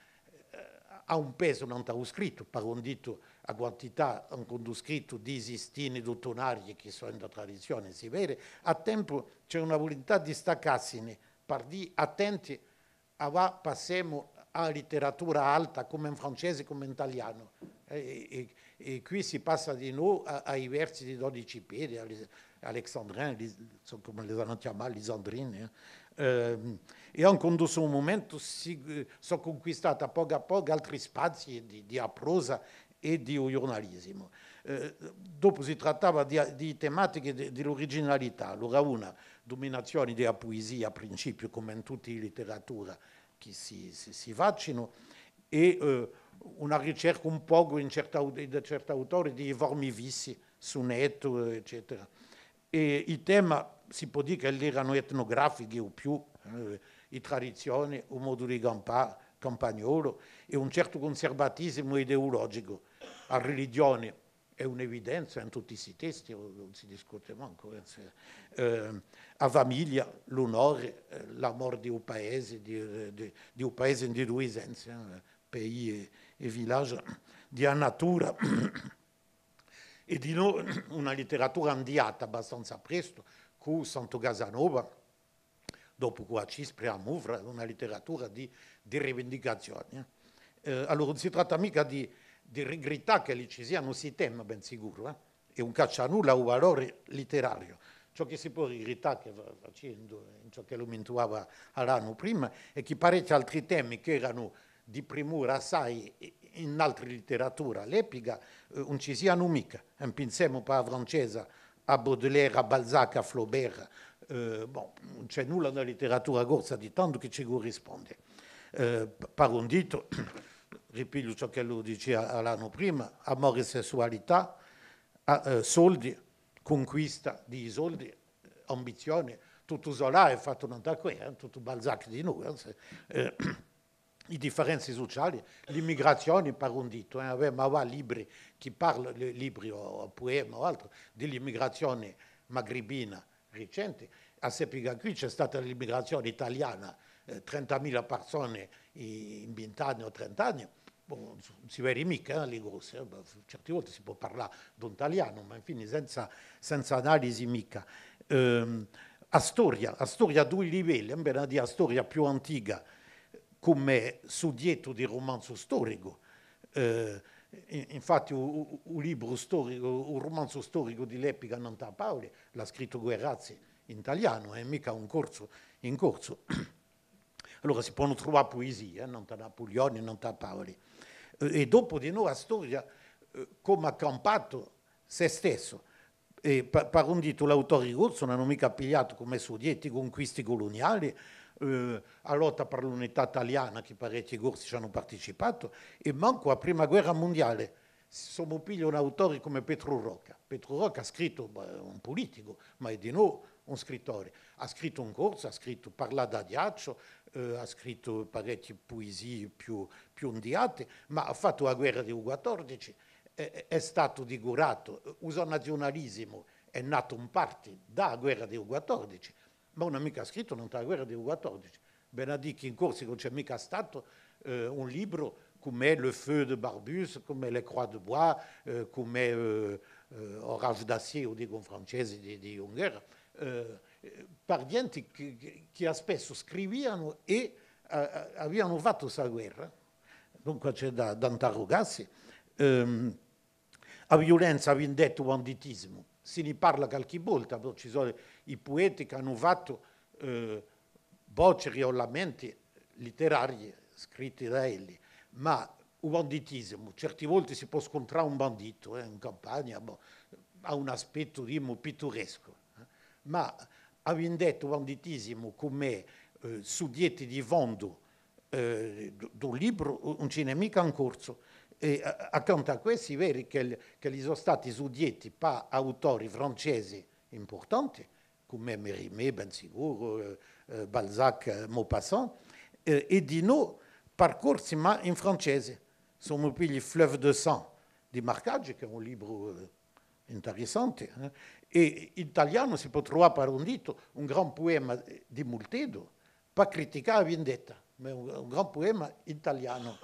eh, ha un peso non ha scritto, parondito a quantità anche scritto di esistini dottonarie che sono da tradizione si vede, a tempo c'è una volontà di staccarsene, per dire attenti a va, passiamo a letteratura alta come in francese come in italiano. E, e, e qui si passa di nuovo ai versi di 12 piedi, alle, alexandrin, come le Arantiamà, Lisandrine. Eh, ehm, e anche in questo momento si eh, sono conquistati a poco a poco altri spazi di, di prosa e di giornalismo. Eh, dopo si trattava di, di tematiche dell'originalità, allora una, dominazione della poesia a principio, come in tutti le letterature che si, si, si vaccinano, e eh, una ricerca un po' in certi autori di formi vissi, sonetto, eccetera. E il tema si può dire che erano etnografiche o più, eh, in tradizione, o modo di campa, campagnolo, e un certo conservatismo ideologico. La religione è un'evidenza in tutti i testi, non si discute manco. Eh, eh a famiglia, l'onore, eh, l'amore di un paese, di, di, di, un paese in due esenze eh, paese e, e villaggio, di natura e di no, una letteratura andata abbastanza presto, con Santo Casanova, dopo con Cispre a Muvra, una letteratura di, di rivendicazioni. Eh. eh, allora non si tratta mica di, di regrità che lì ci siano si tema, ben sicuro, eh? è un nulla o valore letterario. Ciò che si può regrettare che facendo in ciò che lo mintuava all'anno prima è che parecchi altri temi che erano di primura assai in altre letterature l'epica, eh, non ci sia mica. Non eh, pensiamo per la francese a Baudelaire, a Balzac, a Flaubert. Eh, bon, non c'è nulla nella letteratura corsa di tanto che ci corrisponde. Eh, per un dito, ripiglio ciò che lui diceva l'anno prima, amore e sessualità, a, eh, soldi, conquista di soldi, ambizione, tutto Zola è fatto non da qui, eh, tutto Balzac di noi. Eh, eh le differenze sociali, l'immigrazione per un dito, eh, avevamo libri, che parlano, libri o, o poema o altro, dell'immigrazione magribina recente, a Sepiga qui c'è stata l'immigrazione italiana, eh, 30.000 persone in 20 anni o 30 anni, bon, si vede mica eh, le grosse, eh, certe volte si può parlare d'un italiano, ma infine senza, senza analisi mica. Eh, Astoria, storia, a due livelli, una eh, storia più antica, come soggetto di romanzo storico. Eh, infatti un, un libro storico, un romanzo storico dell'epica Nanta Paoli l'ha scritto Guerrazzi in italiano, è mica un corso in corso. Allora si può trovare poesie, eh, non Napoleone, non da Paoli. Eh, e dopo di noi la storia eh, come ha campato se stesso. E eh, per un dito l'autore russo non ha mica pigliato come soggetti conquisti coloniali, eh, alla lotta per l'unità italiana, che parecchi corsi ci hanno partecipato, e manco alla prima guerra mondiale. Sono piglio un autore come Petro Rocca. Petro Rocca ha scritto, beh, un politico, ma è di noi un scrittore. Ha scritto un corso, ha scritto Parla da Diaccio, eh, ha scritto parecchie poesie più, più ondiate, ma ha fatto la guerra di Ugo XIV, è stato digurato, usò nazionalismo, è nato in parte dalla guerra di Ugo XIV, ma non è mica scritto non durante la guerra del 14. Benadic in corsi non c'è mica stato eh, un libro come Le Feu de Barbus, come Le Croix de Bois, eh, come eh, eh Orage d'acier, o dico in francese, di, di Junger, eh, eh, pardienti che, che spesso scrivevano e avevano fatto questa guerra. Dunque c'è da, da interrogarsi. Ehm, a violenza, a vendetta, o banditismo. Se ne parla qualche volta, però ci sono i poeti che hanno fatto eh, bocce riolamenti letterari scritti da lui, ma il banditismo, certe volte si può scontrare un bandito eh, in campagna, boh, ha un aspetto diciamo, pittoresco, eh, ma avendo detto banditismo come eh, soggetti di fondo eh, del libro, non c'è nemica un corso. E accanto a questo, veri che, che gli sono stati soggetti, pa autori francesi importanti, come Merimè, ben sicuro, euh, euh, Balzac, euh, Maupassant, e di noi Parcorsi ma in francese. Sono qui il Fleuve de Sang di Marcaggi, che è un libro eh, interessante, eh. e in italiano si può trovare per un dito un gran poema di Multedo, per criticare vendetta, ma è un, gran poema italiano.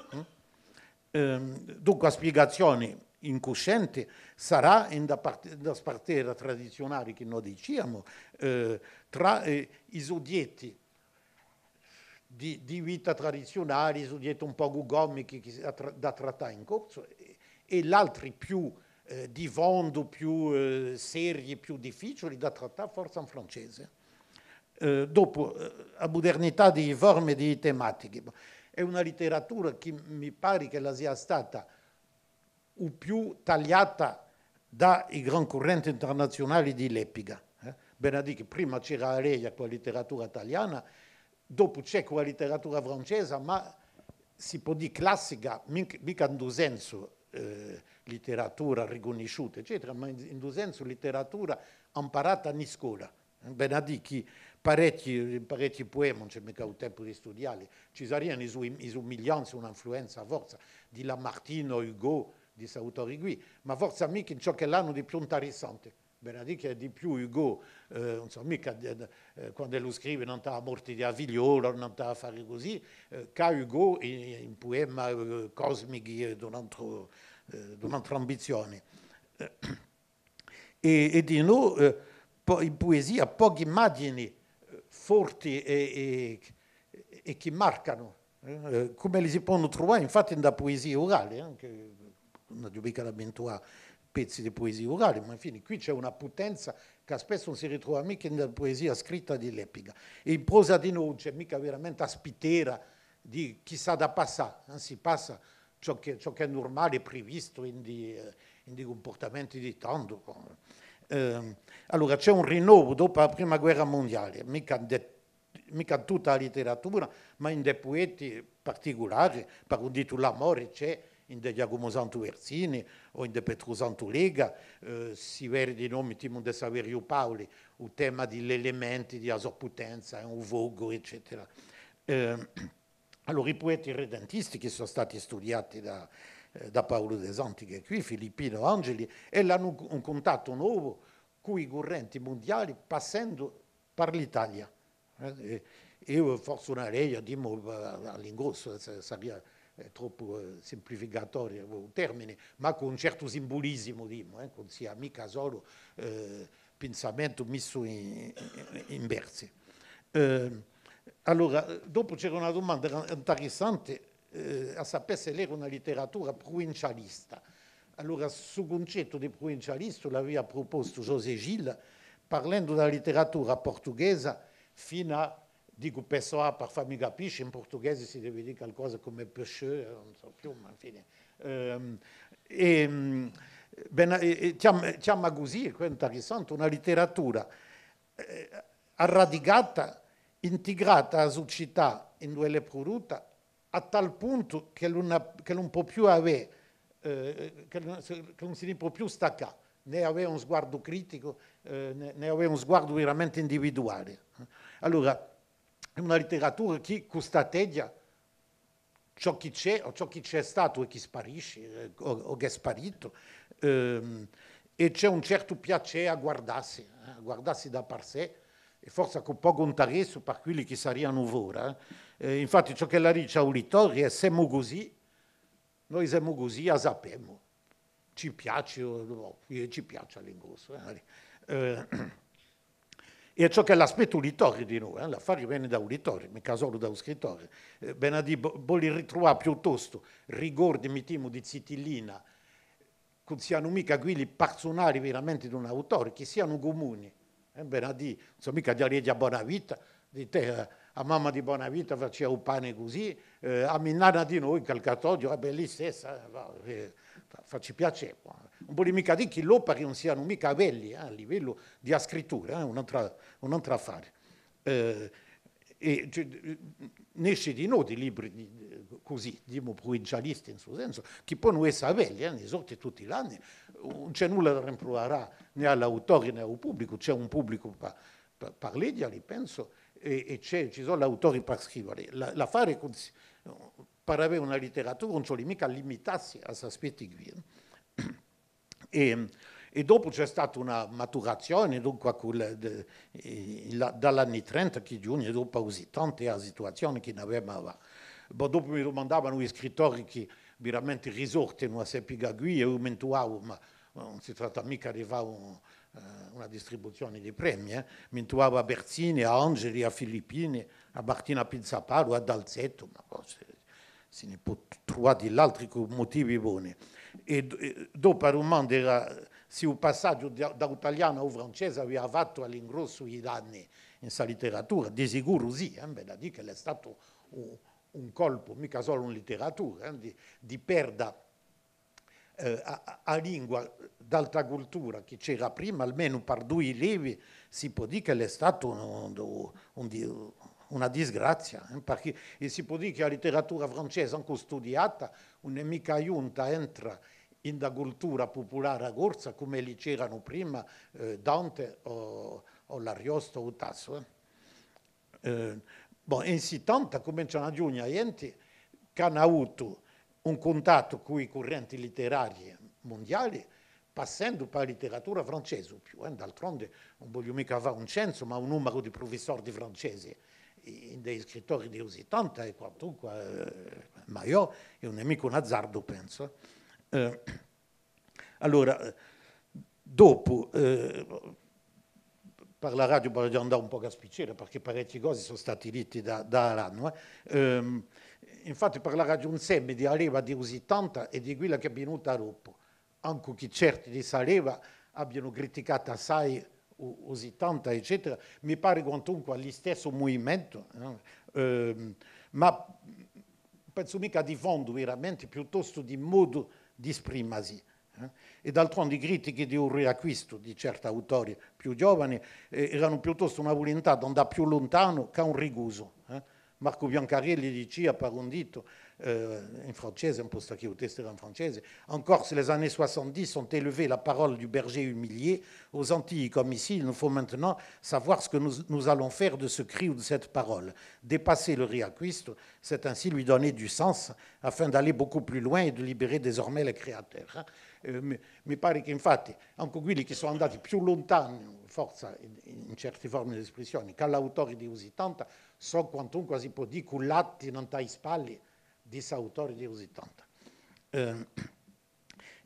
Eh? Ehm, dunque, a spiegazioni incosciente sarà in da, parte, da partita tradizionale che noi diciamo eh, tra eh, i soggetti di, di, vita tradizionale, i soggetti un po' gomici tra, da trattare in corso e, e gli altri più eh, di fondo, più eh, seri, più difficili da trattare forse in francese. Eh, dopo, la eh, modernità di forme e di tematiche. È una letteratura che mi pare che la sia stata o più tagliata dai grandi correnti internazionali di Lepiga. Eh? prima c'era Areia con la letteratura italiana, dopo c'è con la letteratura francese, ma si può dire classica, mica in due senso eh, letteratura riconosciuta, eccetera, ma in due senso letteratura imparata in scuola. Benedica parecchi, parecchi poemi, non c'è mica il tempo di studiare, ci saranno i suoi, i suoi un'influenza forza di Lamartino, Hugo, di Sautori Gui, ma forse a mica in ciò che l'hanno di più interessante. Benedica è di più Hugo, eh, non so, mica eh, quando lo scrive non sta a morti di Avigliolo, non sta a fare così, eh, che Hugo in, in poema eh, cosmici eh, d'un'altra eh, ambizione. Eh, e, e, di noi eh, po in poesia poche immagini eh, forti e, e, e che marcano, come le si possono trovare infatti nella poesia orale, che, una giudicata bentua pezzi di poesia orale, ma infine qui c'è una potenza che spesso non si ritrova mica nella poesia scritta di Lepiga. E in prosa di noi c'è mica veramente a spitera di chissà da passare, anzi passa ciò che, ciò che è normale, previsto in di, in di comportamenti di tanto. Eh, allora c'è un rinnovo dopo la prima guerra mondiale, mica, de, mica tutta la letteratura, ma in dei poeti particolari, per un dito l'amore c'è in degli Agumosantu Versini o in de Petrusantu Lega, eh, si vede di nomi Timon de Saverio Paoli, il tema degli elementi di asoputenza, un eh, vogo, eccetera. Eh, allora, i poeti redentisti che sono stati studiati da, eh, da Paolo è qui, Filippino Angeli, e hanno un contatto nuovo con i correnti mondiali passando per l'Italia. Eh, io forse una lei, dimmo all'ingrosso, eh, sarebbe è troppo eh, semplificatorio il termine, ma con un certo simbolismo, diciamo, eh, non sia mica solo eh, pensamento messo in, in versi. Eh, allora, dopo c'era una domanda interessante, eh, a sapere se era una letteratura provincialista. Allora, sul concetto di provincialista l'aveva proposto José Gil, parlando della letteratura portoghese fino a dico pessoa per famiglia pisce, in portoghese si deve dire qualcosa come pesce, non so più, ma infine. E, chiama, così, è interessante, una letteratura eh, arradicata, integrata alla società in cui è prodotta, a tal punto che, una, che non può più avere, eh, che, non, che, non, si può più staccare, né avere un sguardo critico, né, né avere un sguardo veramente individuale. Allora, è una letteratura che custateggia ciò che c'è o ciò che c'è stato e che sparisce eh, o, o che è sparito ehm, e c'è un certo piacere a guardarsi, eh, a guardarsi da par sé e forse con poco interesse per quelli che saranno ora. Eh. eh, infatti ciò che la dice al lettore è siamo così, noi siamo così a sappiamo, ci piace, no, eh, ci piace all'ingrosso. Eh. E ciò che è l'aspetto uditorio di noi, eh, l'affare viene da uditorio, mica solo da un scrittore. Eh, Benadì, voglio ritrovare piuttosto rigordi, mi temo, di Zitillina, che siano mica quelli personali veramente di un autore, che siano comuni. Eh, Benadì, non so mica di Arieggia Bonavita, di te, eh, a mamma di Bonavita faceva un pane così, eh, a Minnana di noi, in Calcatodio, vabbè, eh, lì stessa... Eh, eh facci piacere, po' voglio mica dire che l'opera non siano mica belli eh, a livello di scrittura, eh, un, altro, un affare. Eh, e, cioè, ne esce di noi di libri di, così, diciamo provincialisti in suo senso, che poi non essere belli, eh, esorti tutti gli anni, non c'è nulla da rimproverare né all'autore né al pubblico, c'è un pubblico per pa, pa, parleggiare, penso, e, e ci sono gli autori per scrivere. L'affare La, l'affare una letteratura non solo mica limitarsi a aspetti qui. E, e dopo c'è stata una maturazione, dunque dall'anni 30 che giugno, dopo così tante situazioni che ne avevamo. Ma dopo mi domandavano gli scrittori che veramente risorti non si piega qui e mentuavo, ma non si tratta mica di fare un, eh, una distribuzione di premi, eh? mi a Berzini, a Angeli, a Filippini, a Martina Pizzaparo, a Dalzetto, ma forse se ne può trovare altri motivi buoni. E, dopo il Romand era, se il passaggio dall'italiano al francese aveva fatto all'ingrosso i danni in sua letteratura, di sicuro sì, eh, beh, da dire che è stato un, un, colpo, mica solo in letteratura, eh, di, di perda eh, a, a, lingua d'alta cultura che c'era prima, almeno per due levi, si può dire che è stato un, un, un una disgrazia, eh, perché e si può dire che la letteratura francese, anche studiata, non è mica aiuta, entra in da cultura popolare a Gorza come li c'erano prima eh, Dante o, o l'Ariosto o Tasso. Eh. Eh, bon, in 70 cominciano a giungere enti che hanno avuto un contatto con i correnti letterari mondiali passando per la letteratura francese più, eh. d'altronde non voglio mica fare un censo, ma un numero di professori di francese dei scrittori di usi tonta e quantunque, eh, ma io è un nemico un azzardo, penso. Eh, allora, dopo eh, per la radio voglio andare un po' a spiccire perché parecchie cose sono state dette da, da Aranua. Ehm, infatti per la radio un seme di Aleva di Usi tanta e di quella che è venuta a Ruppo, anche che certi di Saleva abbiano criticato assai aux, aux 80, eccetera, mi pare quantunque agli stesso movimento, no? eh, ma penso mica di fondo veramente, piuttosto di modo di esprimersi. Eh? E d'altronde critiche di un riacquisto di certi autori più giovani eh, erano piuttosto una volontà di andare più lontano che un riguso. Eh? Marco Biancarelli diceva per un dito euh, une française, en française. En Corse, les années 70 ont élevé la parole du berger humilié. Aux Antilles, comme ici, il nous faut maintenant savoir ce que nous, allons faire de ce cri ou de cette parole. Dépasser le réacquisto, c'est ainsi lui donner du sens afin d'aller beaucoup plus loin et de libérer désormais les créateurs. Mais hein. euh, mi pare che infatti anche quelli che sono andati più lontano, forza in certe forme d'expression espressione, che all'autore di Usitanta, so quantunque si può dire cullatti non tai spalle. di Sautori di Usitanta. Eh,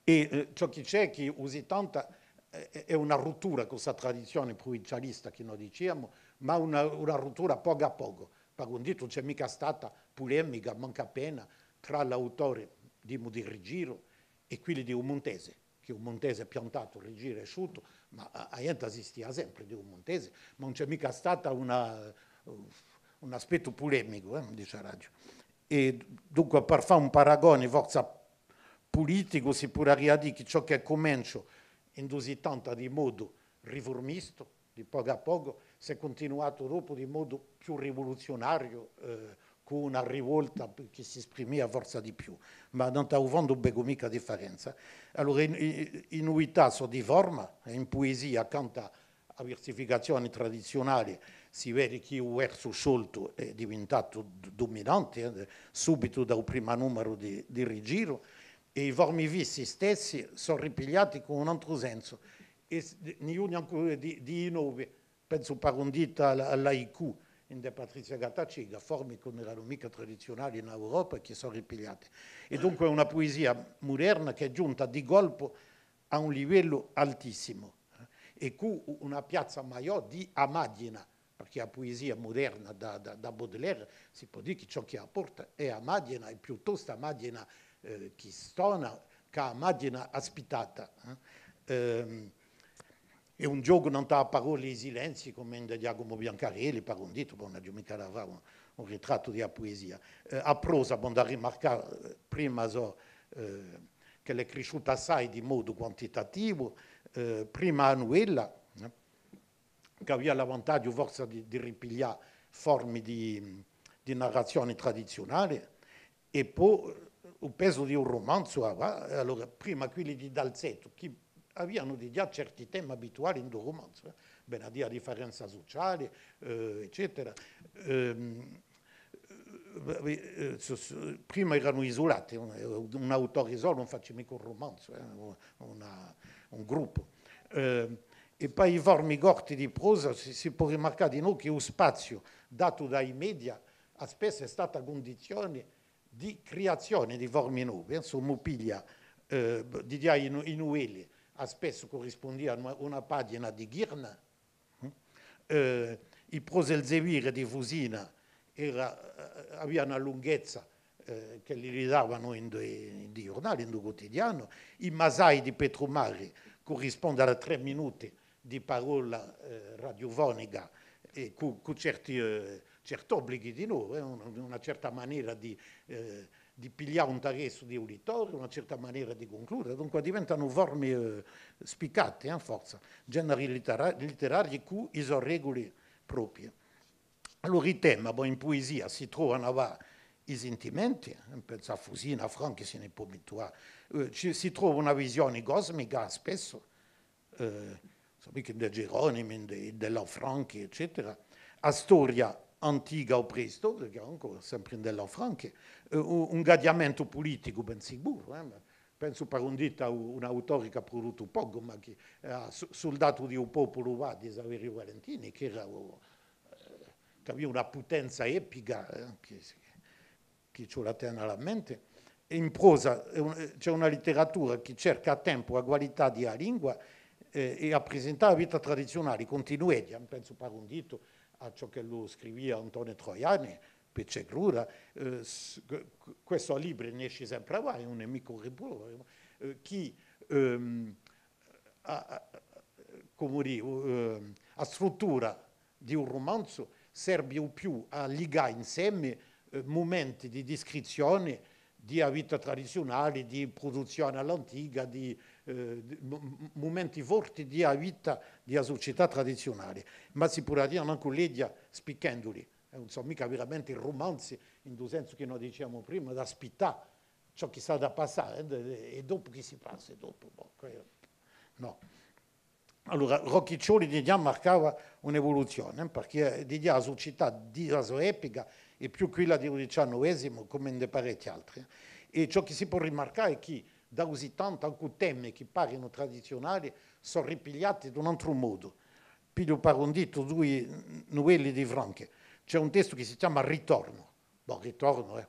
e eh, ciò che c'è è che Usitanta eh, è una rottura con questa tradizione provincialista che noi diciamo, ma una, una rottura poco a poco. Perché non c'è mica stata polemica, manca appena, tra l'autore di Rigiro e quelli di Umontese, che Umontese è piantato, Rigiro è asciutto, ma a Ienta esistia sempre di Umontese, ma non c'è mica stata una, un aspetto polemico, eh, dice Radio. E dunque, per fare un paragone, forse politico si può dire che ciò che comincio in tanto di modo riformista, di poco a poco, si è continuato dopo di modo più rivoluzionario, eh, con una rivolta che si esprimeva forza di più, ma non trovando bene mica differenza. Allora, in, in novità so di forma, in poesia, accanto a versificazioni tradizionali, si vede che il verso sciolto è diventato dominante eh, subito dal primo numero di, di rigiro e i vormi visti stessi sono ripigliati con un altro senso e niuno ancora di, di nove penso parondita all'AIQ De Patrizia Gattaciga, forme che non erano mica tradizionali in Europa che sono ripigliate. E dunque è una poesia moderna che è giunta di colpo a un livello altissimo. Eh. E qui una piazza maior di Amadina, perché la poesia moderna da, da, da Baudelaire si può dire che ciò che apporta è a Madiena è piuttosto a Madiena eh, che stona che a Madiena ospitata. Eh. Ehm, è un gioco non ha parole e silenzi come in Giacomo Biancarelli, per un dito, buona giumica avrà un, un ritratto della poesia. Eh, a prosa, buon da rimarcare eh, prima so, eh, che l'è cresciuta assai di modo quantitativo, eh, prima annuella, che aveva la vantaggio forse di, di ripigliare forme di, di, narrazione tradizionale e poi il eh, peso di un romanzo aveva, eh, allora prima quelli di Dalzetto, che avevano già certi temi abituali in un romanzo, eh? bene a dire differenza sociale, eh, eccetera. Ehm, eh, prima erano isolati, un autore solo non faceva mica un romanzo, eh, una, un gruppo. Eh, e poi i formi corti di prosa si, può rimarcare di noi che lo spazio dato dai media a spesso è stata condizione di creazione di forme nuove, insomma piglia eh, di dia in, in a spesso corrispondeva a una pagina di Ghirna, eh, eh i proselzevire di Fusina era, eh, aveva una lunghezza eh, che li ridavano in due, giornali, in due quotidiani, i masai di Petromare corrispondono a tre minuti di parola eh, radiofonica e con, certi, eh, certi, obblighi di noi, eh, una, certa maniera di, eh, di pigliare un taresso di uditorio, una certa maniera di concludere, dunque diventano forme eh, spiccate, in eh, forza, generi letterari, letterari con le sue regole proprie. Allora il tema, in poesia, si trovano va, i sentimenti, pensa a Fusina, a Franchi se ne può abituare, ci, si trova una visione cosmica spesso, eh, De Geronimi, de, della Franchi, eccetera, a storia antica o è ancora sempre in della Franchi, eh, un gadiamento politico ben sicuro. Eh? Penso per un dita un autore che ha prodotto poco, ma che eh, ha eh, soldato di un popolo va di Saverio Valentini, che era eh, che aveva una potenza epica, eh, che ce la tiene alla mente. In prosa c'è una letteratura che cerca a tempo la qualità della lingua eh, e a presentare la vita tradizionale continuiamo, eh, penso per un a ciò che lo scriveva Antonio Troiani, Pece Grura, eh, questo libro ne esce sempre qua, è un nemico ribolo, eh, chi ehm, a, a, dire, uh, a struttura di un romanzo serve più a legare insieme eh, momenti di descrizione di vita tradizionale, di produzione all'antica, di eh, momenti forti della vita della società tradizionale, ma si può dire anche l'edia spiccandoli, eh, non sono mica veramente romanzi, in due senso che noi diciamo prima, da spittà, ciò che sta da passare eh, e dopo che si passa, dopo, boh, no. Allora, Rocchiccioli di Dia marcava un'evoluzione, eh, perché di Dia la società di la sua epica è più quella del XIX come in parecchi altri. E ciò che si può rimarcare è che da così tanto anche temi che parano tradizionali sono ripigliati in un altro modo. Piglio parondito due novelli di Franche. C'è un testo che si chiama Ritorno. Bon, ritorno è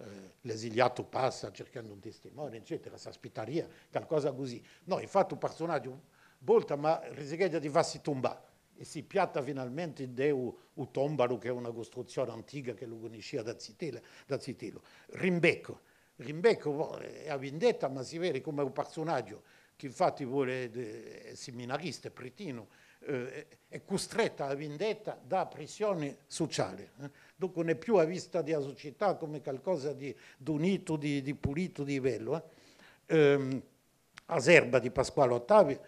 eh. eh, l'esiliato passa cercando un testimone, eccetera, s'aspettaria, qualcosa così. No, infatti un personaggio volta ma rischia di farsi tombare e si piatta finalmente Deu Utombaro, che è una costruzione antica che lo conosceva da Zitelo. Rimbecco Rimbecco è a vendetta, ma si vede come un personaggio che infatti vuole, è eh, seminarista, è pretino, eh, è costretta a vendetta da pressione sociale. Eh. Dunque non è più a vista della società come qualcosa di, unito, di, di, pulito, di bello. Eh, ehm, Aserba di Pasquale Ottavi,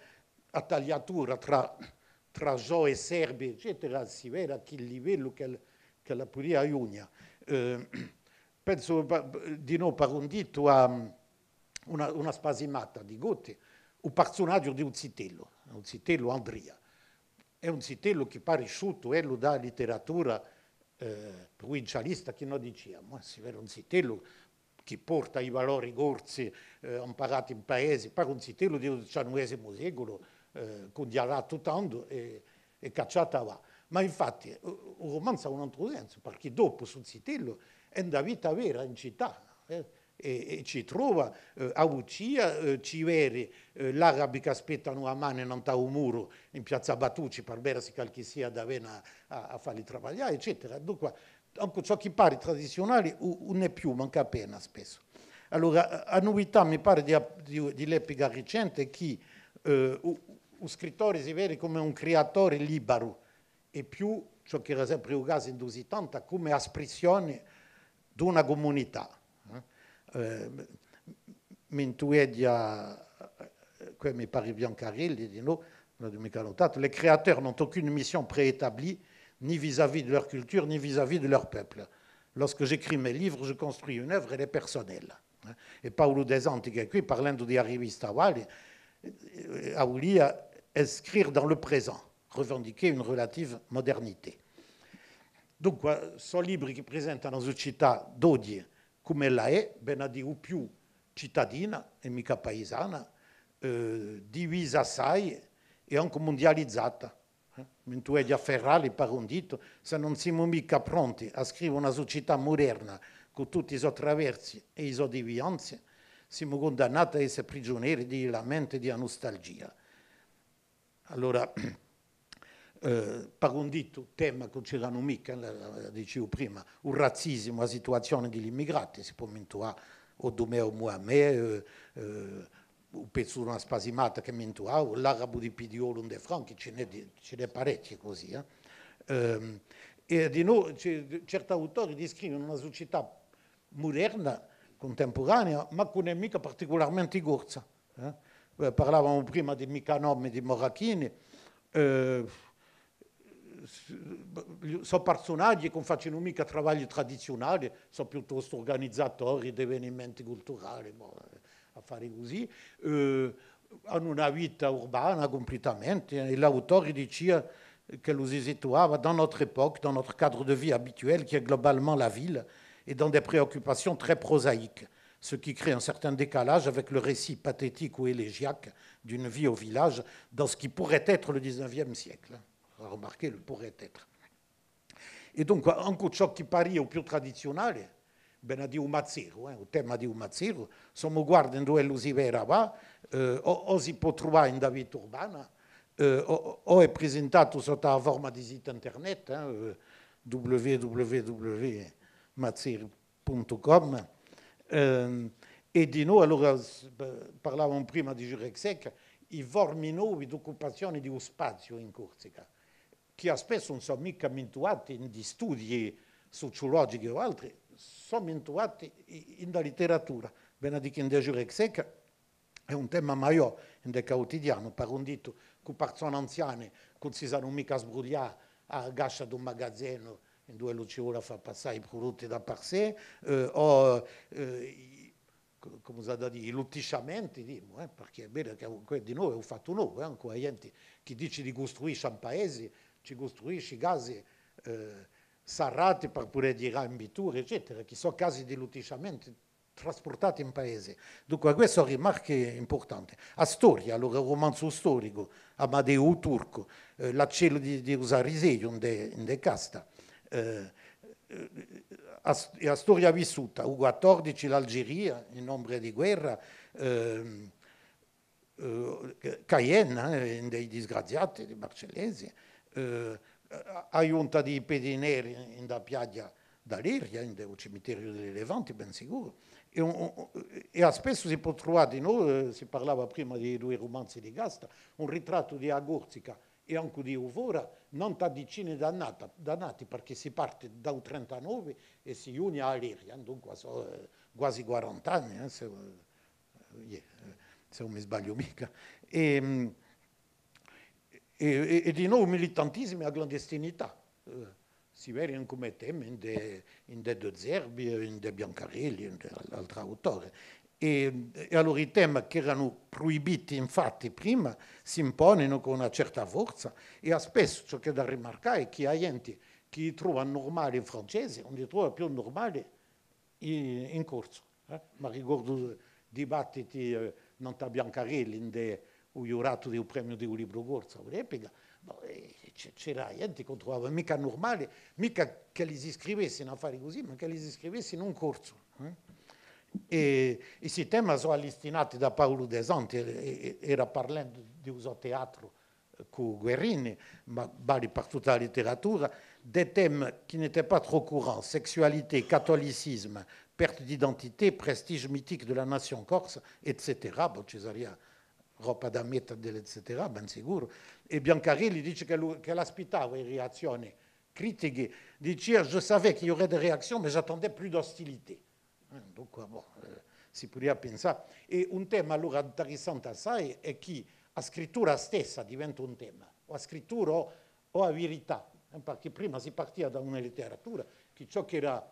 a tagliatura tra, tra Gio e Serbi, eccetera, si vede a che livello che, che la Puria aiuta. Eh, penso di per un dito a um, una, una spasimata di Gotti, un personaggio di un zitello, un zitello Andrea. È un zitello che parisciuto è da letteratura eh, provincialista che noi diciamo, è eh, un zitello che porta i valori gorsi eh, imparati in paese, pare un zitello del XIX secolo, eh, con dialetto tanto e, e cacciata va. Ma infatti il eh, romanzo ha un altro senso, perché dopo sul zitello è nella vita vera in città. Eh, e, e, ci trova eh, a Lucia, eh, Civeri, eh, l'arabi che aspettano a mano non ha un muro in piazza Batucci per bersi qualche sia da vena a, a farli travagliare, eccetera. Dunque, anche ciò che pare tradizionale non è più, manca appena spesso. Allora, a novità mi pare di, di, di l'epica recente che eh, un scrittore si vede come un creatore libero e più ciò che era sempre il caso in 80 come espressione d'una communauté. Eh? Eh, eh, dit les créateurs n'ont aucune mission préétablie, ni vis-à-vis de leur culture, ni vis-à-vis de leur peuple. Lorsque j'écris mes livres, je construis une œuvre, elle est personnelle. Et Paolo De Santi, qui, parlando di a voulu inscrire dans le présent, revendiquer une relative modernité. Dunque, sono libri che presentano su città d'odie come la è, ben a dire più cittadina e mica paesana, eh, divisa assai e anche mondializzata. Eh, mentre tu a Ferrari per un dito, se non siamo mica pronti a scrivere una società moderna con tutti i suoi traversi e i suoi devianze, siamo condannati a essere prigionieri della mente e della nostalgia. Allora, eh, Parondito tema che c'erano mica, dicevo prima, il razzismo, la situazione degli immigrati, si può mentuare o Domeo Mohamed, eh, eh, un pezzo di una spasimata che mentuavo, l'arabo di Pidiolo un de Franchi, ce n'è, parecchi così. Eh. Eh, e di noi, certi autori descrivono una società moderna, contemporanea, ma che non è mica particolarmente gorza. Eh. eh. Parlavamo prima di Micanom e di Morachini. Eh, personnages sont fait personnages une mica travagli tradizionali, sont plutôt organisateurs d'événements culturels, bon, à faire aussi. così, en eh, une vie urbaine complètement. Et eh, e l'auteur dit che se si dans notre époque, dans notre cadre de vie habituel, qui est globalement la ville, et dans des préoccupations très prosaïques, ce qui crée un certain décalage avec le récit pathétique ou élégiaque d'une vie au village dans ce qui pourrait être le 19e siècle remarquez le pourrait être. Et donc, dunque, anche ciò che qui più tradizionale, ben traditionnel, un mazziro, eh, il tema di un si on guardando l'usivera va, eh, o, o, si può trovare in urbana, eh, ou o, o, è presentato sotto la forme de site internet, eh, Et de nous, di noi, allora, de eh, prima di Jurek Sec, i a nuovi di di spazio in Corsica che spesso non sono mica mentuati di studi sociologici o altri, sono mentuati nella letteratura. Benedichin de Jurek Seca è un tema maggiore nel quotidiano, per un dito che persone anziane che si sanno mica sbrugliare a gascia di un magazzino in due luci ora fa passare i prodotti da per sé, eh, o eh, come si da dire, i luttisciamenti, dimo, eh, perché è vero che di noi è un fatto nuovo, eh, anche gente che dice di costruire un paese ci costruisci case eh, serrate per pure dire ambiture, eccetera, che sono casi di luttisciamento trasportati in paese. Dunque questa è una rimarca importante. A storia, allora, romanzo storico, Amadeo Turco, eh, l'accello di, di Rosarisei, in de, in de casta. Eh, eh a, a storia vissuta, Ugo XIV, l'Algeria, in ombra di guerra, ehm, eh, Cayenne, eh, dei disgraziati, dei marcellesi, eh, aiunta di piedi in da piaglia dall'Iria, in del cimitero delle Levanti, ben sicuro. E, un, e spesso si può trovare di noi, eh, si parlava prima di due romanzi di Gasta, un ritratto di Agurzica e anche di Uvora, non da decine dannata, dannati perché si parte dal 39 e si unisce all'Iria, dunque so, eh, quasi 40 anni, eh, se, eh, se non mi sbaglio mica. E, ehm, e, e, din nou, militantism e a clandestinità. Eh, si vede in come temo, in De, in de, de Zerbia, in De Biancarelli, in altri autori. E, e, allora i temi che erano proibiti infatti prima si impongono con una certa forza e spesso ciò che è da rimarcare è che hai enti che li trovano normali in francese non li trova più normali in, in corso. Eh? Ma ricordo dibattiti eh, non da Biancarelli in de, o jurato del premio di Uribro Gorza, replica, e, c'era gente che trovava mica normale, mica che li si iscrivesse in affari così, ma che li si iscrivesse in un corso. Eh. E, questi temi sono allestinati da Paolo Desanti, e, e, era parlando di uso teatro eh, con Guerrini, ma vale per la letteratura, des thèmes che n'étaient pas trop courants, sexualité, catholicisme, perte d'identité, prestige mythique de la nation corse, etc. Bon, Cesaria roba da mettere, eccetera, ben sicuro. E Biancarelli dice che, lui, che l'aspettava in reazioni critiche, dice io sapevo che ci aurait des réactions, mais j'attendais plus d'ostilité. Eh, Dunque, euh, bon, eh, si poteva pensare. E un tema allora interessante assai è che la scrittura stessa diventa un tema, o la scrittura o, o la verità, eh, perché prima si partiva da una letteratura che ciò che era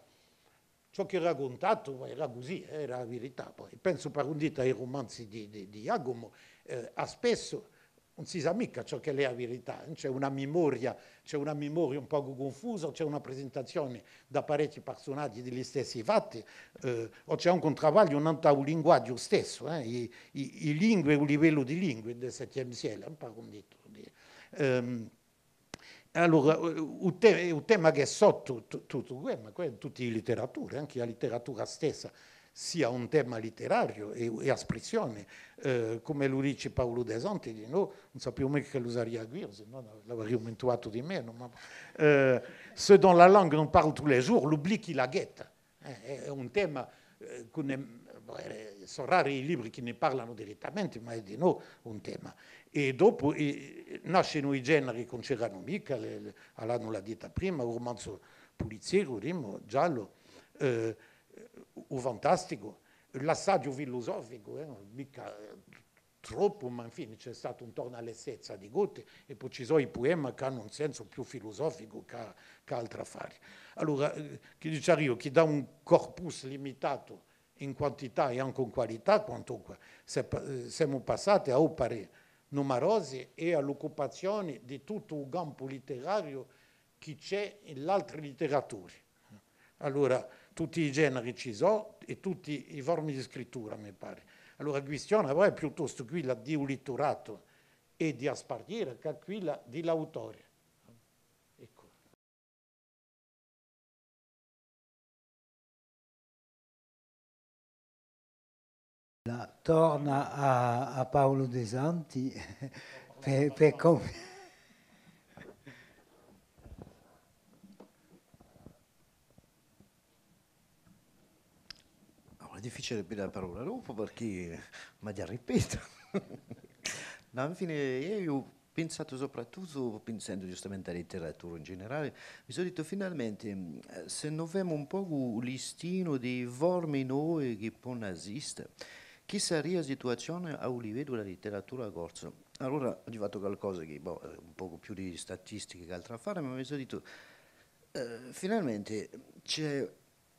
ciò che raccontato era così, eh, era la verità. Poi penso per un dito ai romanzi di, di, di Iagomo eh, ha spesso, non si sa mica ciò che è la verità, eh. c'è una memoria, c'è una memoria un poco confusa, c'è una presentazione da parecchi personaggi degli stessi fatti, eh, o c'è anche un travaglio, un linguaggio stesso, eh, i, i, i lingue, un livello di lingue del VII secolo, un po' detto. Um, allora, un, tema, tema che è sotto tutto questo, eh, ma tutte le letterature, anche la letteratura stessa, sia un tema letterario e, e espressione, eh, come lo dice Paolo Desante, di no, non sappiamo che l'usaria a Guir, se no l'avrei aumentato di meno. Ma, eh, se dans la langue non parle tous les jours, l'oubli chi la ghetta. Eh, è un tema eh, eh, sono rari i libri che ne parlano direttamente, ma è di no un tema. E dopo e, nascono i generi con Ceranomica, Alano l'ha detto prima, un romanzo rimo, giallo, eh, o fantastico, l'assaggio filosofico, eh, mica eh, troppo, ma infine c'è stato un torno all'essezza di Goethe e poi ci sono i poemi che hanno un senso più filosofico che, che altre affari. Allora, eh, chi dice Rio, chi dà un corpus limitato in quantità e anche in qualità, quantunque eh, siamo passati a opere numerose e all'occupazione di tutto il campo letterario che c'è nell'altra letteratura. Allora, tutti i generi ci sono e tutte le forme di scrittura, mi pare. Allora questione è piuttosto quella di un litterato e di aspartire che quella dell'autore. l'autore. Ecco. torna a, a, Paolo De Santi per, per, com difficile per la parola dopo perché ma magari ripeto. no, infine io ho pensato soprattutto, pensando giustamente alla letteratura in generale, mi sono detto finalmente eh, se non abbiamo un po' un listino di vormi noi che possono esistere, che sarebbe la situazione a un livello della letteratura a corso? Allora ho arrivato qualcosa che boh, eh, un po' più di statistiche che altro a fare, ma mi sono detto eh, finalmente c'è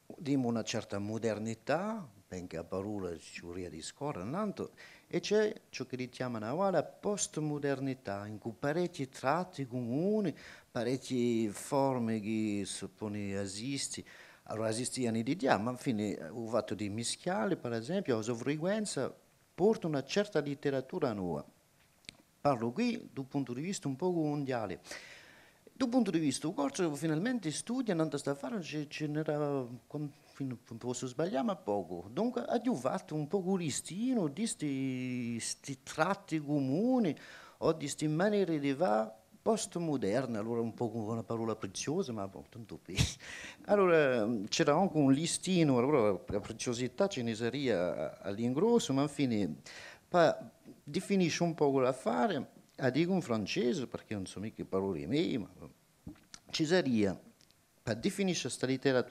dimmo una certa modernità, benché a parola ci vorrei discorrere, un altro, e c'è ciò che chiamano ora postmodernità, in cui parecchi tratti comuni, parecchie forme che suppone esisti, allora esisti anni di dia, ma infine il eh, fatto di mischiare, per esempio, la sovrafrequenza porta una certa letteratura nuova. Parlo qui dal punto di vista un po' mondiale. Da un punto di vista, il corso finalmente studia, non sta a fare, ce n'era, posso sbagliare, ma poco. Dunque, ha abbiamo fatto un po' un listino di questi tratti comuni o di queste maniere di va postmoderne, allora un po' una parola preziosa, ma boh, tanto per. Allora, c'era anche un listino, allora la preziosità ce ne sarebbe all'ingrosso, ma infine, fine pa, definisce un po' l'affare à dire in francese perché non so parole ma per definire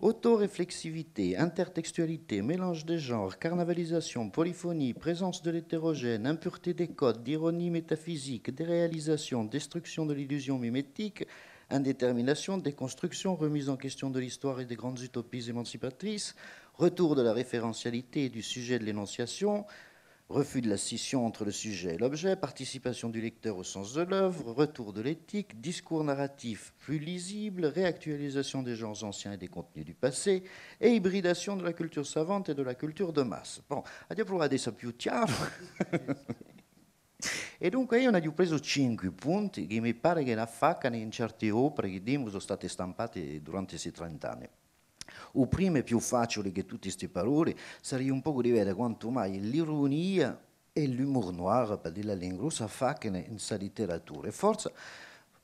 Autoreflexivité, intertextualité, mélange des genres, carnavalisation, polyphonie, présence de l'hétérogène, impureté des codes, d'ironie métaphysique, déréalisation, destruction de l'illusion mimétique, indétermination, déconstruction, remise en question de l'histoire et des grandes utopies émancipatrices, retour de la référentialité et du sujet de l'énonciation, refus de la scission entre le sujet et l'objet, participation du lecteur au sens de l'œuvre, retour de l'éthique, discours narratif plus lisible, réactualisation des genres anciens et des contenus du passé, et hybridation de la culture savante et de la culture de masse. Bon, à adesso pour chiaro. E dunque io ne ho preso cinque punti che mi pare che la à in certe opere che dimo sono state stampate durante questi 30 o più facile che tutte queste parole, sarei un po' diverso quanto mai l'ironia e l'humour noir, per dire la lingua russa, fa che in questa letteratura. E forse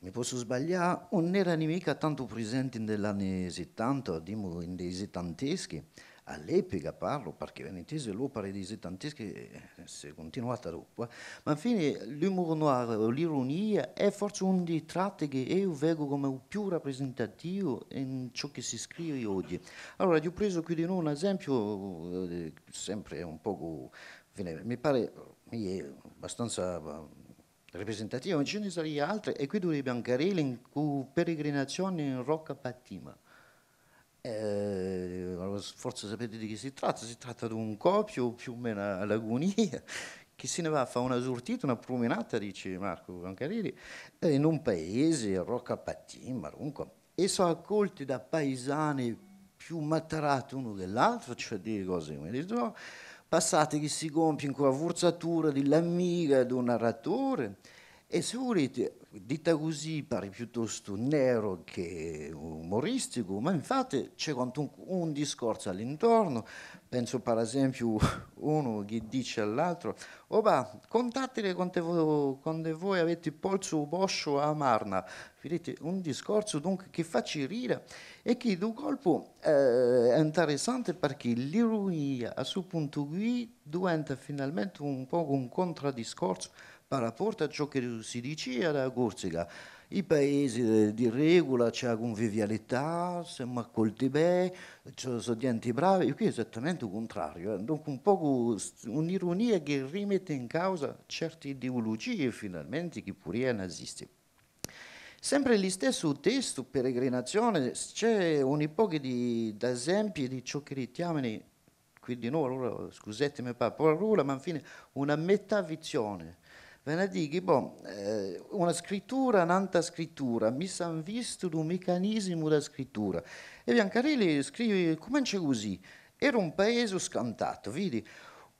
mi posso sbagliare, non era mica tanto presente negli anni 70, diciamo nei settanteschi, all'epoca parlo perché Venetese l'opera di tantesca eh, si è continuata dopo, eh. ma infine l'umor noir l'ironia è forse uno dei tratti che io vedo come il più rappresentativo in ciò che si scrive oggi. Allora, ti ho preso qui di nuovo un esempio, eh, sempre un poco, fine, mi pare mi è abbastanza rappresentativo, ma ce ne sarebbero altri, e qui dovrebbe anche in peregrinazione in Rocca Patima. Eh, forse sapete di chi si tratta, si tratta di un copio più o meno a Lagunia che se ne va a fare una sortita, una promenata, dice Marco Biancarelli, eh, in un paese, Rocca Patin, Marunco, e sono accolti da paesani più materati uno dell'altro, cioè delle cose come dicevo, passate che si compie in quella forzatura dell'amica di un narratore, e se volete, detta così pare piuttosto nero che umoristico, ma infatti c'è quantunque un, discorso all'intorno. Penso per esempio uno che dice all'altro, oh va, contattere quando, voi avete polso o boscio a Marna. Vedete, un discorso dunque che fa rire e che d'un colpo eh, è interessante perché l'ironia a suo punto qui diventa finalmente un po' un contraddiscorso paraporta ciò che si diceva da Corsica. I paesi di regola c'è la convivialità, siamo accolti bene, ci sono gente bravi, e qui è esattamente il contrario. Eh. Dunque un po' un'ironia che rimette in causa certe ideologie finalmente che pure erano naziste. Sempre lo stesso testo, peregrinazione, c'è un poco di, di esempi di ciò che ritiamano, qui di nuovo, scusatemi per la parola, ma infine una metavizione Venadighi, bon, eh, una scrittura, un'altra scrittura, mi sono visto un meccanismo della scrittura. E Biancarelli scrive, comincia così, era un paese scantato, vedi,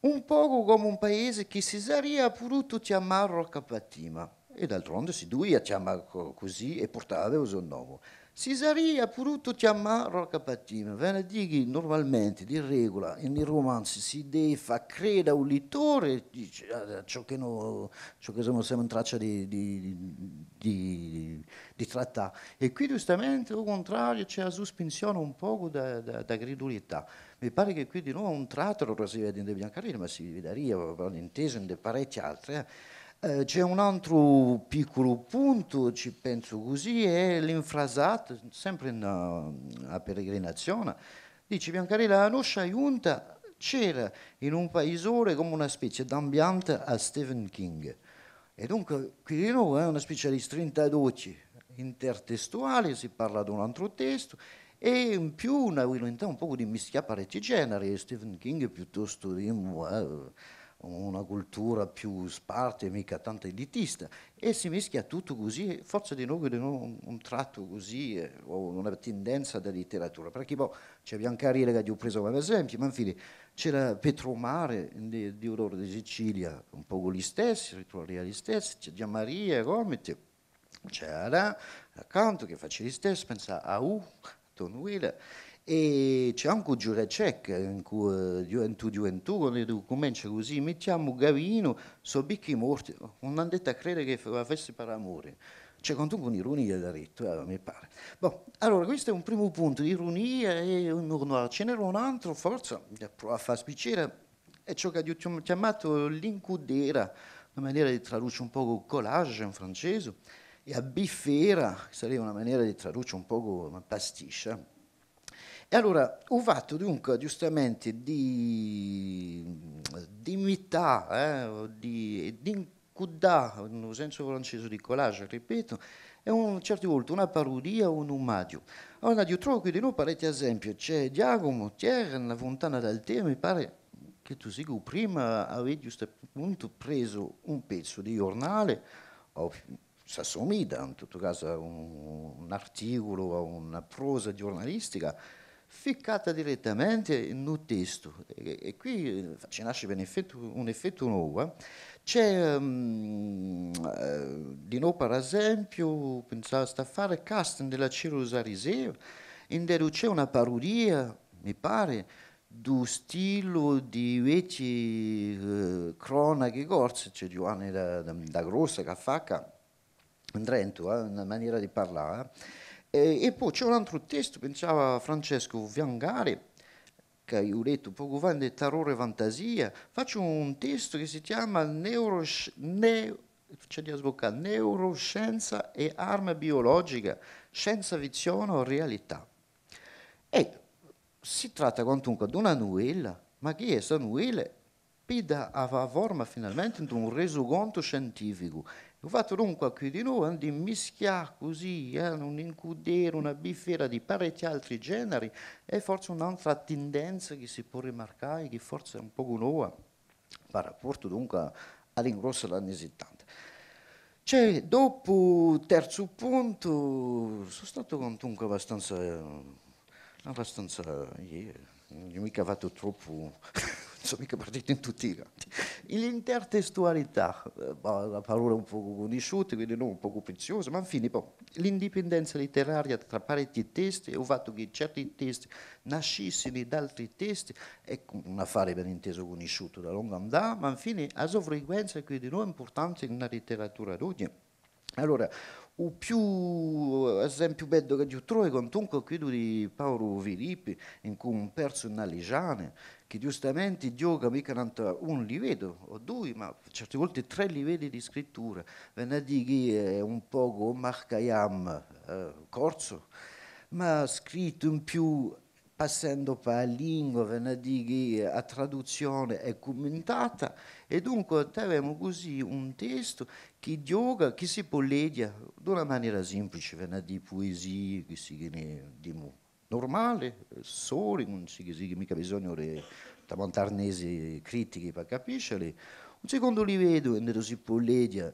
un poco come un paese che si sarebbe potuto chiamare Roccapatima. E d'altronde si duia chiamare così e portava il suo nome. Cesare ha potuto chiamare Capatina, venerdì che normalmente, di regola, in romanzi si deve far credere al lettore ah, eh, ciò che, no, ciò che siamo in traccia di, di, di, di, trattare. E qui giustamente, al contrario, c'è la sospensione un poco da, da, da credulità. Mi pare che qui di nuovo un tratto lo si vede in De Biancarino, ma si vede in Teso, in parecchi altri. Eh. Eh, c'è un altro piccolo punto, ci penso così, è l'infrasato, sempre in, uh, peregrinazione. Dice Biancarella, la nostra giunta c'era in un paesore come una specie d'ambiente a Stephen King. E dunque Quirino è eh, una specie di strintadoci intertestuale, si parla di un altro testo, e in più una volontà un po' di mischiare parecchi generi, Stephen King piuttosto di... Uh, una cultura più sparte, mica tanto elitista, e si mischia tutto così, forse di noi abbiamo un, tratto così, eh, o una tendenza della letteratura, perché boh, c'è Bianca Biancarilla che ho preso come esempio, ma infine c'era Petromare di, di Aurora di Sicilia, un po' gli stessi, ritroviamo gli stessi, c'è Gian Maria Gomiti, c'era Canto che faceva gli stessi, pensa a U, Tonuila, e c'è anche un giurecec in cui gioventù, gioventù, quando comincia così, mettiamo Gavino, so bicchi morti, non hanno detto a credere che fosse per amore. C'è cioè, con un'ironia da retto eh, mi pare. Bon, allora, questo è un primo punto, ironia e un Ce n'era un altro, forza, eh, a far spiccere, è ciò che abbiamo chiamato l'incudera, una maniera di tradurre un po' collage in francese, e a biffera, che sarebbe una maniera di tradurre un po' pasticcia, eh. E allora ho fatto dunque giustamente di, di metà, eh, di, di incudà, nel senso francese di collage, ripeto, è un, certe volte una parodia o un omaggio. Allora io trovo che di noi parete esempio, c'è Giacomo Thierry nella Fontana del Te, mi pare che tu sia prima avevi giusto appunto preso un pezzo di giornale, o si assomiglia in tutto caso a un, un articolo, a una prosa giornalistica, ficcata direttamente nel testo e, e qui eh, ci nasce un effetto, un effetto nuovo. Eh. C'è um, di noi per esempio, pensavo a fare casting della Cerosariseo, in cui c'è una parodia, mi pare, do stile di vecchi uh, cronache corse, c'è Giovanni da, da, da Grossa che fa in Trento, eh, una maniera di parlare. Eh. E, e poi c'è un altro testo, pensava Francesco Viangari, che io ho letto poco fa, di terrore e fantasia, faccio un testo che si chiama Neuro, ne, sbocca, Neuroscienza e arma biologica, scienza, vizione o realtà. E si tratta quantunque di una novella, ma che questa novella pida a forma finalmente di un resoconto scientifico fatto dunque qui di noi di mischiare così eh, un incudere, una bifera di parecchi altri generi è forse un'altra tendenza che si può rimarcare, che forse è un po' nuova, per rapporto dunque all'ingrosso dell'annesitante. Cioè, dopo terzo punto, sono stato comunque abbastanza, abbastanza, yeah, mica fatto troppo... sono mica partito in tutti i lati. L'intertestualità, eh, la parola un po' conosciuta, quindi non un po' preziosa, ma infine boh, l'indipendenza letteraria tra parecchi testi e il fatto che certi testi nascessero da altri testi è un affare ben inteso conosciuto da lunga andata, ma infine la sua frequenza quindi non è importante nella letteratura d'oggi. Allora, o più eh, esempio bello che io trovo è comunque quello di Paolo Filippi, in cui un personale personaggio che giustamente yoga mi canta un livello o due, ma certe volte tre livelli di scrittura. Venerdì che è un poco marcaiam eh, corso, ma scritto in più passando per la lingua, venerdì che a traduzione è commentata e dunque abbiamo così un testo che yoga, che si può leggere di una maniera semplice, venerdì poesia, che si viene di molto normale, eh, soli, non si esige mica bisogno di montarnesi critiche per capirli. Un secondo li livello è così polledia,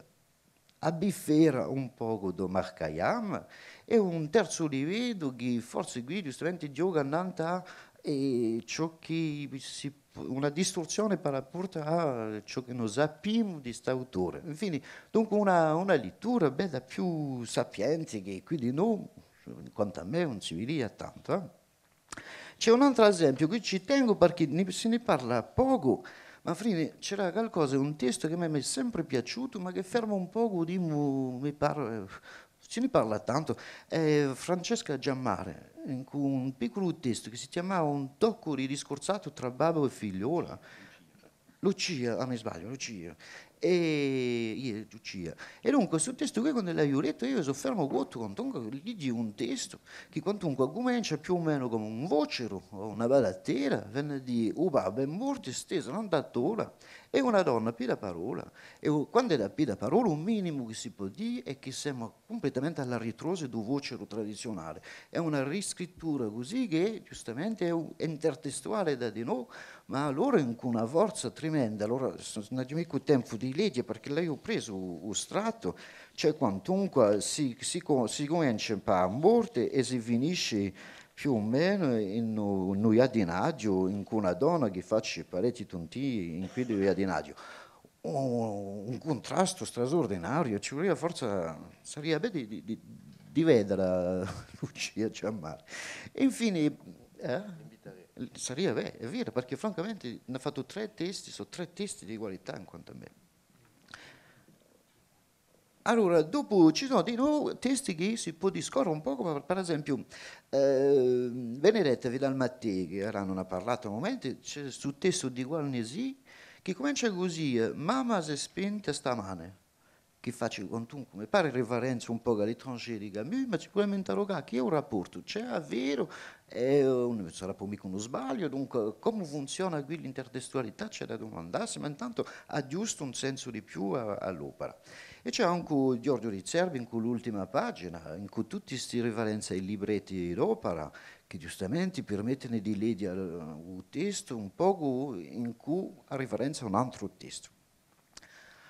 abbiffera un poco do Marcayam e un terzo li vedo che forse qui giustamente gioca nanta e ciò che si una distorsione per portare a ciò che noi sappiamo di quest'autore. Infine, dunque una, una lettura da più sapiente che quindi noi, quanto a me un si vede tanto. Eh. C'è un altro esempio che ci tengo perché se ne parla poco, ma Frini c'era qualcosa, un testo che a me è sempre piaciuto, ma che ferma un poco di... Mi parla, se ne parla tanto, è Francesca Giammare, in cui un piccolo testo che si chiamava Un tocco ridiscorsato tra babbo e figliola. Lucia, a ah, me sbaglio, Lucia e Giucia. E dunque su questo qui quando l'ho letto io sono soffermo molto con tonco leggi un testo che quantunque comincia più o meno come un vocero o una balattera, venne di Uba oh, è morto steso, non da ora e una donna da parola. E quando è da da parola, un minimo che si può dire è che siamo completamente alla ritrosa del voce tradizionale. È una riscrittura così che giustamente è intertestuale da di noi, ma allora con una forza tremenda. Allora non c'è mica tempo di legge perché lei ho preso un strato, cioè quantunque si, si, si comincia a morte e si finisce più o meno in un iadinagiu, in una donna che faccia pareti tonti in cui di iadinagiu. Un, contrasto straordinario, ci vorrebbe forza, sarebbe di, di, di, vedere Lucia Giammare. E infine, eh? sarebbe, è vero, perché francamente ne ha fatto tre testi, sono tre testi di qualità in quanto a me. Allora, dopo ci sono di nuovo testi che si può discorrere un po', come per esempio eh, Benedetta Vidal-Mattei, che ora non ha parlato a momenti, c'è sul testo di Guarnesi che comincia così, mamma si è spenta stamane che faccio con tu, mi pare reverenza un po' all'etrangero di Camus, ma sicuramente interrogare che è un rapporto, c'è davvero, non sarà poi mica uno sbaglio, dunque come funziona qui l'intertestualità c'è da domandarsi, ma intanto ha giusto un senso di più all'opera. E c'è anche Giorgio Rizzerbi in cui l'ultima pagina, in cui tutti questi riferenze ai libretti d'opera, che giustamente permettono di leggere eh, un testo un poco in cui a riferenza un altro testo.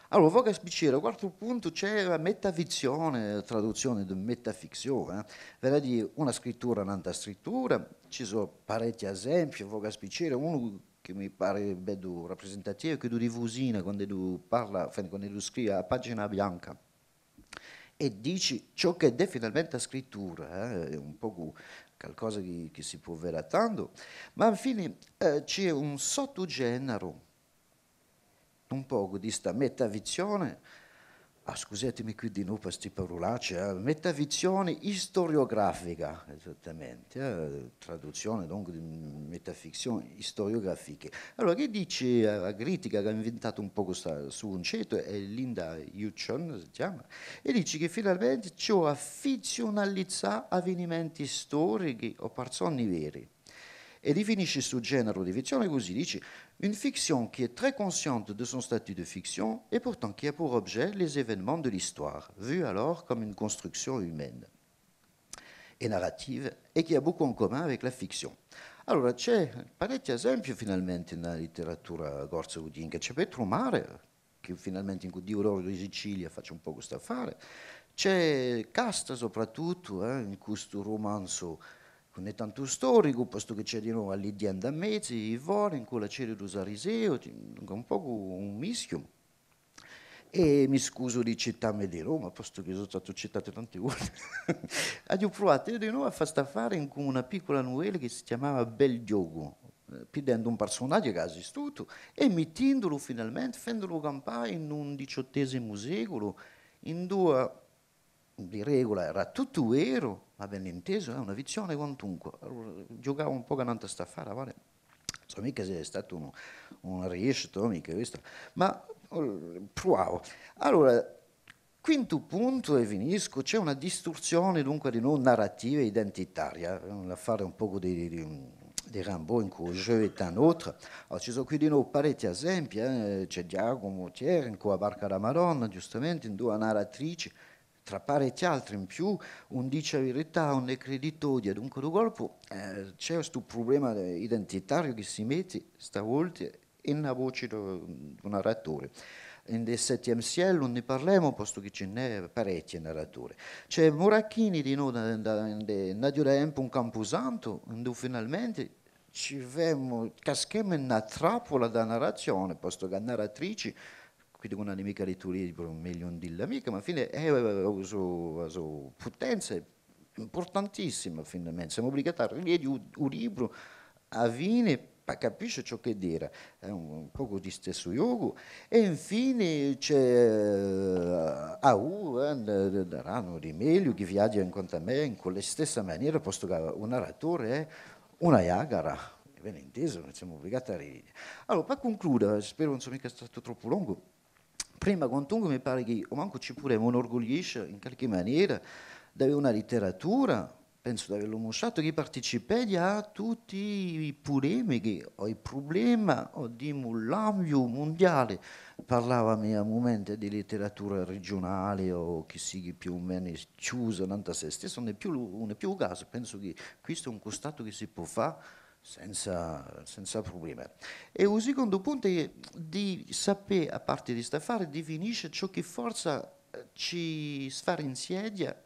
Allora, voglio a quarto punto c'è la metafizione, traduzione di metafizione, eh? vale a una scrittura, un'altra scrittura, ci sono parecchi esempi, voglio spiegare, uno che mi parebbe rappresentativo, che divusina quando parla, quando scrive a pagina bianca e dici ciò che è finalmente scrittura, eh, è un po' qualcosa che, che si può vedere tanto, ma infine eh, c'è un sottogenere, un po' di questa metavizione ah, scusatemi qui di nuovo queste parolacce, eh, metafizione storiografica, esattamente, eh, traduzione dunque di metafizione storiografica. Allora, che dice eh, la critica che ha inventato un po' questo suo concetto, è Linda Yuchon, si chiama, e dice che finalmente ciò affizionalizza avvenimenti storici o persone veri et définisce ce genre de fiction, et vous dit, une fiction qui est très consciente de son statut de fiction et pourtant qui a pour objet les événements de l'histoire, vus alors comme une construction humaine et narrative, et qui a beaucoup en commun avec la fiction. alors il Allora c'è parecchio esempio finalmente nella letteratura y c'è Petru Mare, che finalmente in cui Dio l'oro di Sicilia faccia un po' questo affare, c'è Casta soprattutto, eh, in questo romanzo Ecco, tanto storico, posto che c'è di nuovo all'Idian da Mezzi, Ivore, in quella c'è il Rosariseo, un po' un mischio. E mi scuso di città di Roma, posto che sono stato citato tante volte. Ho provato di nuovo a fare affare con una piccola novella che si chiamava Bel Diogo, eh, pidendo un personaggio che ha esistito e mettendolo finalmente, fendolo campare in un diciottesimo secolo, in due, di regola era tutto vero, ma ben inteso è una visione quantunque. Giocavo un po' con un'altra staffara, vale? So mica se è stato un, un riesco, mica questo, ma oh, provavo. Allora, quinto punto, e finisco, c'è una distorsione dunque di non narrativa identitaria, l'affare un po' di, di di Rimbaud in cui il je è un altro Allora, ci sono qui di nuovo parecchi esempi, eh? c'è Diago Moutier in cui a Barca da Madonna, giustamente, in due narratrici tra parecchi altri. In più, un dice la verità, un è creditoria. Dunque, lo corpo eh, c'è questo problema identitario che si mette stavolta in una voce di un narratore. In del settimo cielo non ne parliamo, posto che ce n'è parecchi narratori. C'è Moracchini di noi, Nadio Tempo, un camposanto, dove finalmente ci vediamo, caschiamo in una trappola da narrazione, posto che la narratrice quindi una nemica di turismo, meglio di l'amica, ma alla fine è eh, una eh, eh, potenza importantissima, finalmente. siamo obbligati a rileggere un libro a vine, per capire ciò che dire, è un poco di stesso yoga. E infine c'è Au, daranno di meglio che viaggia incontro a me in quella stessa maniera, posto che un narratore è una Yagara. Ben inteso, siamo obbligati a ridere. Allora, per concludere, spero non sia mica stato troppo lungo, Prima quantunque mi pare che o manco ci pure orgogliesce in qualche maniera di avere una letteratura, penso di averlo mostrato, che partecipa a tutti i problemi, che ho il problema o di l'ambio mondiale. Parlavamo a momenti di letteratura regionale o che sia più o meno chiusa, non è più, non è più un caso, penso che questo è un costato che si può fare senza, senza problemi. E un secondo punto è di sapere, a parte di staffare, definisce ciò che forza eh, ci fa in sedia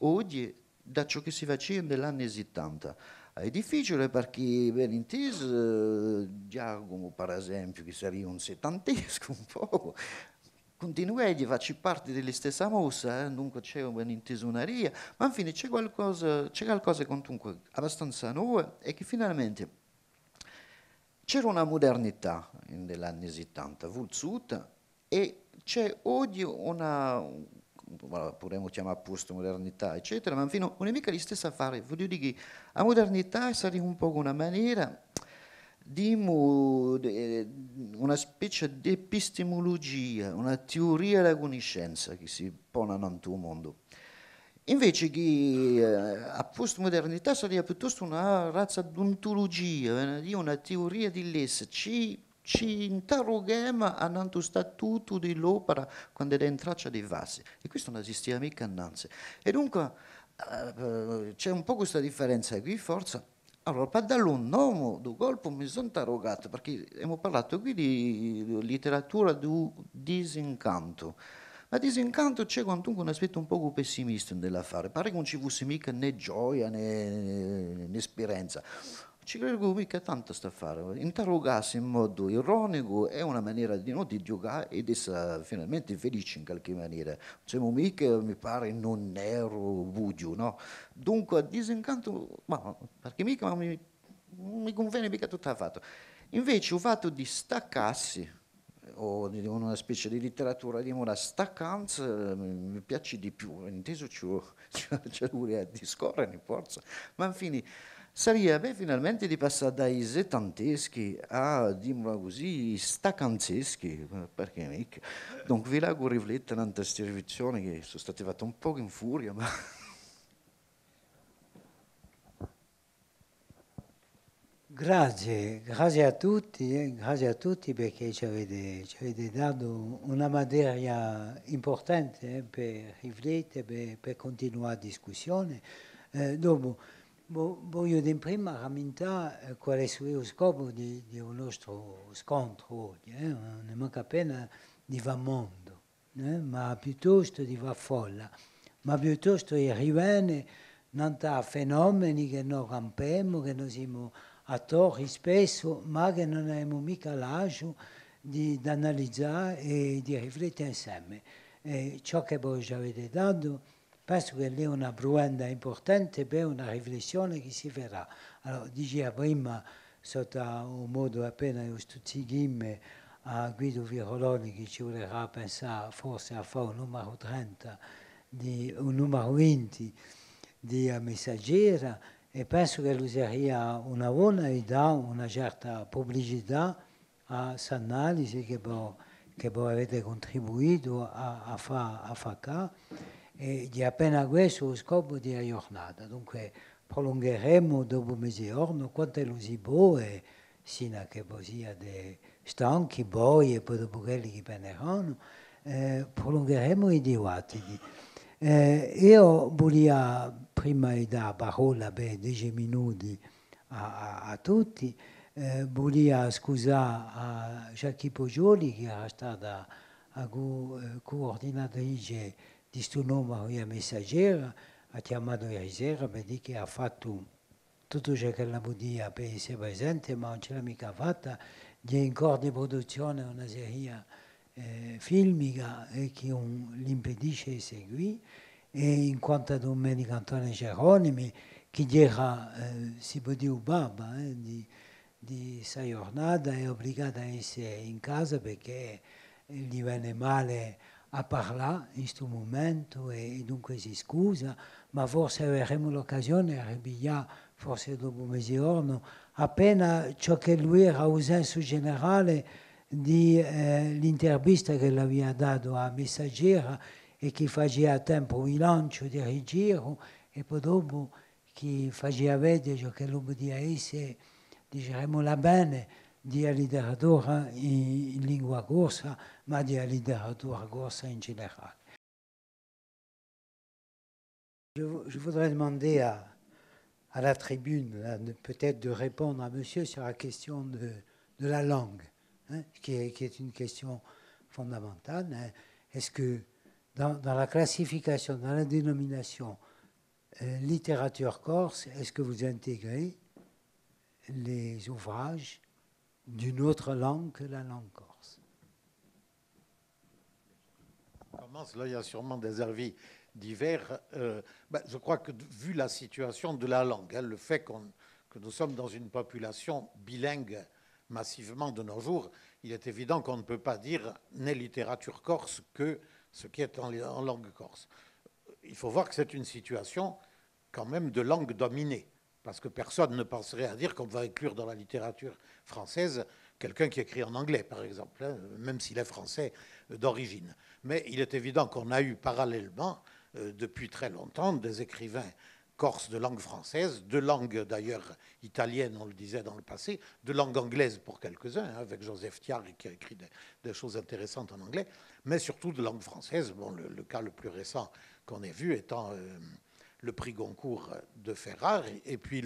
oggi da ciò che si faceva negli anni 70. È difficile perché, ben inteso, eh, Giacomo, per esempio, che sarebbe un settantesco un po', a faccio parte della stessa mossa, eh? dunque c'è un'intesunaria, ma infine c'è qualcosa, c'è qualcosa comunque abbastanza nuovo e che finalmente c'era una modernità negli anni 70, volsuta, e c'è oggi una, potremmo chiamare postmodernità, eccetera, ma infine non è mica la stessa fare, voglio dire che la modernità sarebbe un po' una maniera di una specie di epistemologia, una teoria della conoscenza che si pone in tutto mondo. Invece che la eh, postmodernità sarebbe piuttosto una razza d'ontologia, eh, una teoria dell'essere. Ci, ci interroghiamo a nanto statuto dell'opera quando è in traccia dei vasi. E questo non esisteva mica innanzi. E dunque eh, eh, c'è un po' questa differenza qui, forza allora, per dare un nome del golpe mi sono interrogato, perché abbiamo parlato qui di letteratura di disincanto. Ma disincanto c'è quantunque un aspetto un poco pessimista nell'affare, pare che non ci fosse mica né gioia né, né, né speranza. Ci credo mica tanto sta a fare, interrogarsi in modo ironico è una maniera di, no, di giocare ed essere finalmente felice in qualche maniera. Siamo mica, mi pare, non nero, bugio, no? Dunque, a disincanto, ma, perché mica ma mi, mi conviene mica tutto affatto. Invece, il fatto di staccarsi, o di una specie di letteratura di una staccanza mi piace di più, inteso ci vuole a eh, discorrere, in forza, ma infine sarebbe finalmente di passare dai settanteschi a, diciamo così, staccanteschi, perché mica. Dunque vi lago riflettere in questa riflessioni che sono state fatte un po' in furia, ma... Grazie, grazie a tutti, eh, grazie a tutti perché ci avete, ci avete dato una materia importante eh, per riflettere, per, per continuare la discussione. Eh, dopo, voglio in prima rammentare eh, qual è lo scopo di, di un nostro scontro oggi. Eh? Non è manca appena di va mondo, eh? ma piuttosto di va folla, ma piuttosto di riveni non da fenomeni che non rampemo, che non siamo a torri spesso, ma che non abbiamo mica l'agio di, di analizzare e di riflettere insieme. E eh, ciò che voi ci avete dato Penso che lì una bruenda importante per una riflessione che si farà. Allora, diceva prima, sotto un modo appena stuzzighimme, a Guido Viroloni che ci vorrà pensare forse a fare un numero 30, di, un numero 20 di messaggera e penso che lui sia una buona idea, una certa pubblicità a questa analisi che, voi avete contribuito a, a fare. A far e gli è appena questo lo scopo della giornata. Dunque prolungheremo dopo mezzogiorno quanto è e eh, sino a che poi siate stanchi, boi e poi dopo quelli che penderanno, eh, prolungheremo i dibattiti. Eh, io volevo prima di dare la parola per dieci minuti a, a, a tutti, eh, volevo scusare a Giacchi Poggioli che era stata co eh, coordinatrice di sto nome Maria messaggero, ha chiamato ieri sera per dire che ha fatto tutto ciò che la budia per essere presente, ma non ce l'ha mica fatta, di in corte di produzione una serie eh, filmica eh, che l'impedisce di seguire, e in quanto a Domenica Antonio Geronimi, che era, eh, si può dire, babba eh, di, di Sajornada, è obbligata a essere in casa perché eh, gli venne male a parlare in questo momento e, e dunque si scusa, ma forse avremo l'occasione a Rebiglià, forse dopo mezzogiorno, appena ciò che lui era usato generale dell'intervista eh, che l'aveva dato a Messaggera e che faceva a tempo il lancio di rigiro e poi dopo che faceva vedere ciò che lui diceva, essere, diciamo, la bene, in lingua ma in Je, voudrais demander à, la tribune peut-être de répondre à monsieur sur la question de, la langue, hein, qui, est, une question fondamentale. Hein. Est-ce que dans, la classification, dans la dénomination euh, littérature corse, est-ce que vous intégrez les ouvrages d'une autre langue que la langue corse. il y a sûrement des avis divers. Euh, ben, je crois que vu la situation de la langue, hein, le fait que nous sommes dans une population bilingue massivement de nos jours, il est évident qu'on ne peut pas dire n'est littérature corse que ce qui est en langue corse. Il faut voir que c'est une situation quand même de langue dominée parce que personne ne penserait à dire qu'on va inclure dans la littérature française quelqu'un qui écrit en anglais, par exemple, hein, même s'il est français euh, d'origine. Mais il est évident qu'on a eu parallèlement, euh, depuis très longtemps, des écrivains corses de langue française, de langue d'ailleurs italienne, on le disait dans le passé, de langue anglaise pour quelques-uns, hein, avec Joseph Thiard qui a écrit des, choses intéressantes en anglais, mais surtout de langue française. Bon, le, cas le plus récent qu'on ait vu étant... Euh, le prix Goncourt de Ferrare, et puis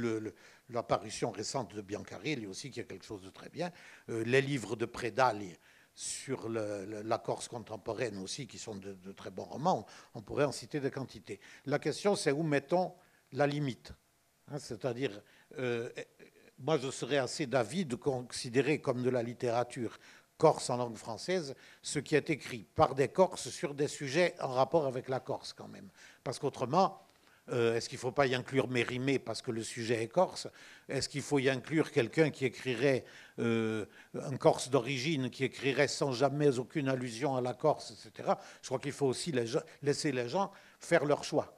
l'apparition récente de Biancarelli aussi, qui a quelque chose de très bien, euh, les livres de Prédali sur la Corse contemporaine aussi, qui sont de, très bons romans, on, pourrait en citer des quantités. La question, c'est où mettons la limite hein, C'est-à-dire, euh, moi, je serais assez d'avis de considérer comme de la littérature corse en langue française, ce qui est écrit par des Corses sur des sujets en rapport avec la Corse quand même. Parce qu'autrement, euh, est-ce qu'il ne faut pas y inclure Mérimée parce que le sujet est corse Est-ce qu'il faut y inclure quelqu'un qui écrirait, euh, un corse d'origine, qui écrirait sans jamais aucune allusion à la Corse, etc. Je crois qu'il faut aussi laisser les gens faire leur choix.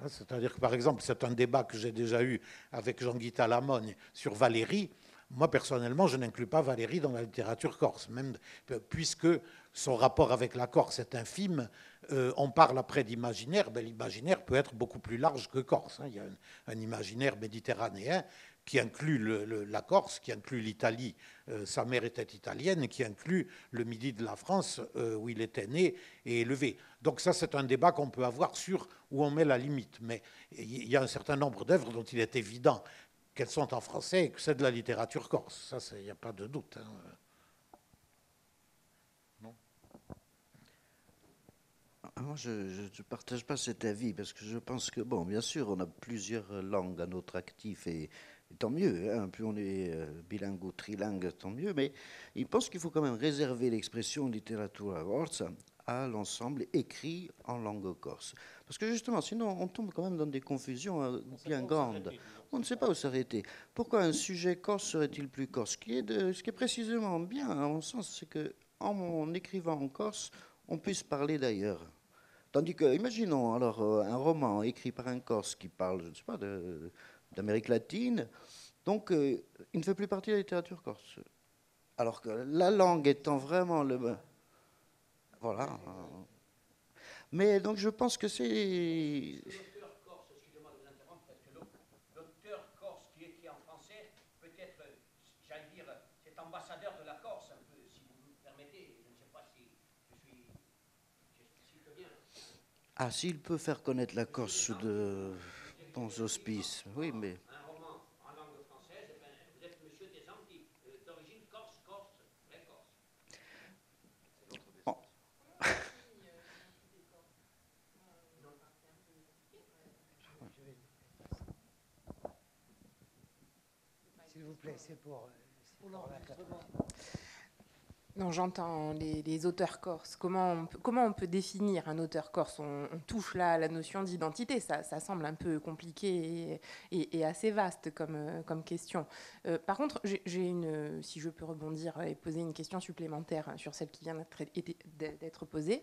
Hein, c'est-à-dire que, par exemple, c'est un débat que j'ai déjà eu avec Jean-Guy Talamogne sur Valérie. Moi, personnellement, je n'inclus pas Valérie dans la littérature corse, même puisque son rapport avec la Corse est infime. Euh, on parle après d'imaginaire, mais l'imaginaire peut être beaucoup plus large que Corse. Hein. Il y a un, imaginaire méditerranéen qui inclut la Corse, qui inclut l'Italie, euh, sa mère était italienne, qui inclut le midi de la France euh, où il était né et élevé. Donc ça, c'est un débat qu'on peut avoir sur où on met la limite. Mais il y a un certain nombre d'œuvres dont il est évident qu'elles sont en français et que c'est de la littérature corse. Ça, il n'y a pas de doute. Hein. Ah, moi, je ne partage pas cet avis parce que je pense que, bon, bien sûr, on a plusieurs langues à notre actif et, tant mieux. Hein. plus on est euh, bilingue ou trilingue, tant mieux. Mais il pense qu'il faut quand même réserver l'expression littérature corse à l'ensemble écrit en langue corse. Parce que justement, sinon, on tombe quand même dans des confusions hein, bien grandes. On ne sait pas où s'arrêter. Pourquoi un sujet corse serait-il plus corse ce qui, est ce qui est précisément bien, à mon sens, c'est que en écrivant en corse, on puisse parler d'ailleurs. Tandis que, imaginons alors euh, un roman écrit par un Corse qui parle, je ne sais pas, d'Amérique latine, donc euh, il ne fait plus partie de la littérature corse. Alors que la langue étant vraiment le... Voilà. Mais donc je pense que c'est... Ah, s'il peut faire connaître la Corse de ton hospice. oui, mais. Un roman en langue française, eh ben, vous êtes monsieur des euh, d'origine corse, corse, la Corse. Oh. S'il vous plaît, c'est pour. Euh, pour non, j'entends les, auteurs corses. Comment on, peut, comment on peut définir un auteur corse on, touche là à la notion d'identité. Ça, ça, semble un peu compliqué et, assez vaste comme, euh, comme question. Euh, par contre, j'ai une, si je peux rebondir et poser une question supplémentaire sur celle qui vient d'être posée,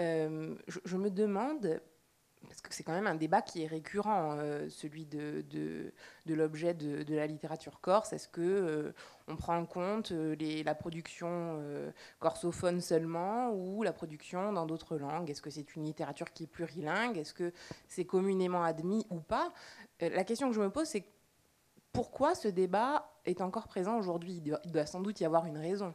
euh, je, me demande parce que c'est quand même un débat qui est récurrent, euh, celui de, l'objet de, la littérature corse. Est-ce que euh, on prend en compte euh, la production corsophone seulement ou la production dans d'autres langues Est-ce que c'est une littérature qui est plurilingue Est-ce que c'est communément admis ou pas La question que je me pose, c'est pourquoi ce débat est encore présent aujourd'hui Il doit sans doute y avoir une raison.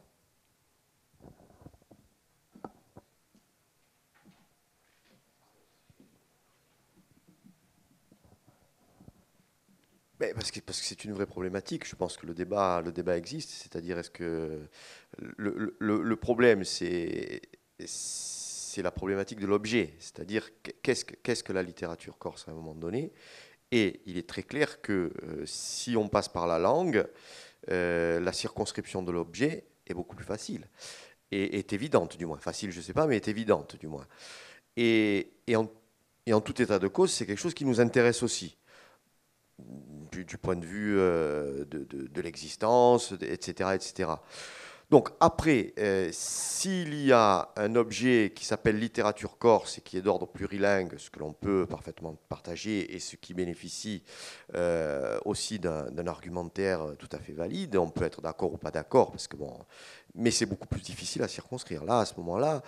parce que c'est une vraie problématique. Je pense que le débat le débat existe, c'est-à-dire est-ce que le, problème c'est la problématique de l'objet, c'est-à-dire qu'est-ce que, ce que la littérature corse à un moment donné. Et il est très clair que euh, si on passe par la langue, euh, la circonscription de l'objet est beaucoup plus facile, et est évidente du moins. Facile, je ne sais pas, mais est évidente du moins. Et, et en tout état de cause, c'est quelque chose qui nous intéresse aussi du, point de vue euh, de, l'existence, etc., etc. Donc après, euh, s'il y a un objet qui s'appelle littérature corse et qui est d'ordre plurilingue, ce que l'on peut parfaitement partager et ce qui bénéficie euh, aussi d'un argumentaire tout à fait valide, on peut être d'accord ou pas d'accord, parce que bon, mais c'est beaucoup plus difficile à circonscrire. Là, à ce moment-là,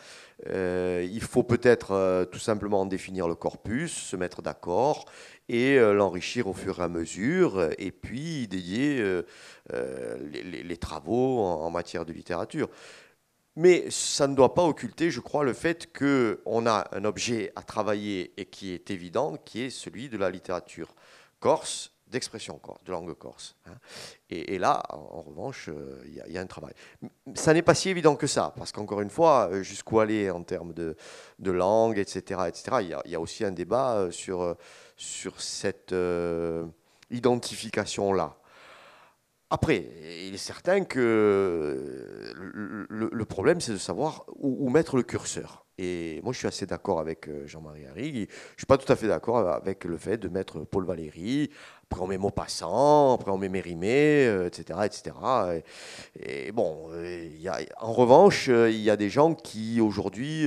euh, il faut peut-être euh, tout simplement définir le corpus, se mettre d'accord et euh, l'enrichir au fur et à mesure, et puis dédier les, travaux en, en, matière de littérature. Mais ça ne doit pas occulter, je crois, le fait qu'on a un objet à travailler et qui est évident, qui est celui de la littérature corse d'expression de langue corse. Hein. Et, là, en, revanche, euh, il y, a un travail. Ça n'est pas si évident que ça, parce qu'encore une fois, euh, jusqu'où aller en termes de, langue, etc., etc. Il y, a aussi un débat euh, sur, sur cette identification-là. Après, il est certain que le, problème, c'est de savoir où, où, mettre le curseur. Et moi, je suis assez d'accord avec Jean-Marie Harry. Je ne suis pas tout à fait d'accord avec le fait de mettre Paul Valéry après, on met Maupassant, après, on met Mérimée, euh, etc. etc. Et, bon, euh, en revanche, il euh, y a des gens qui, aujourd'hui,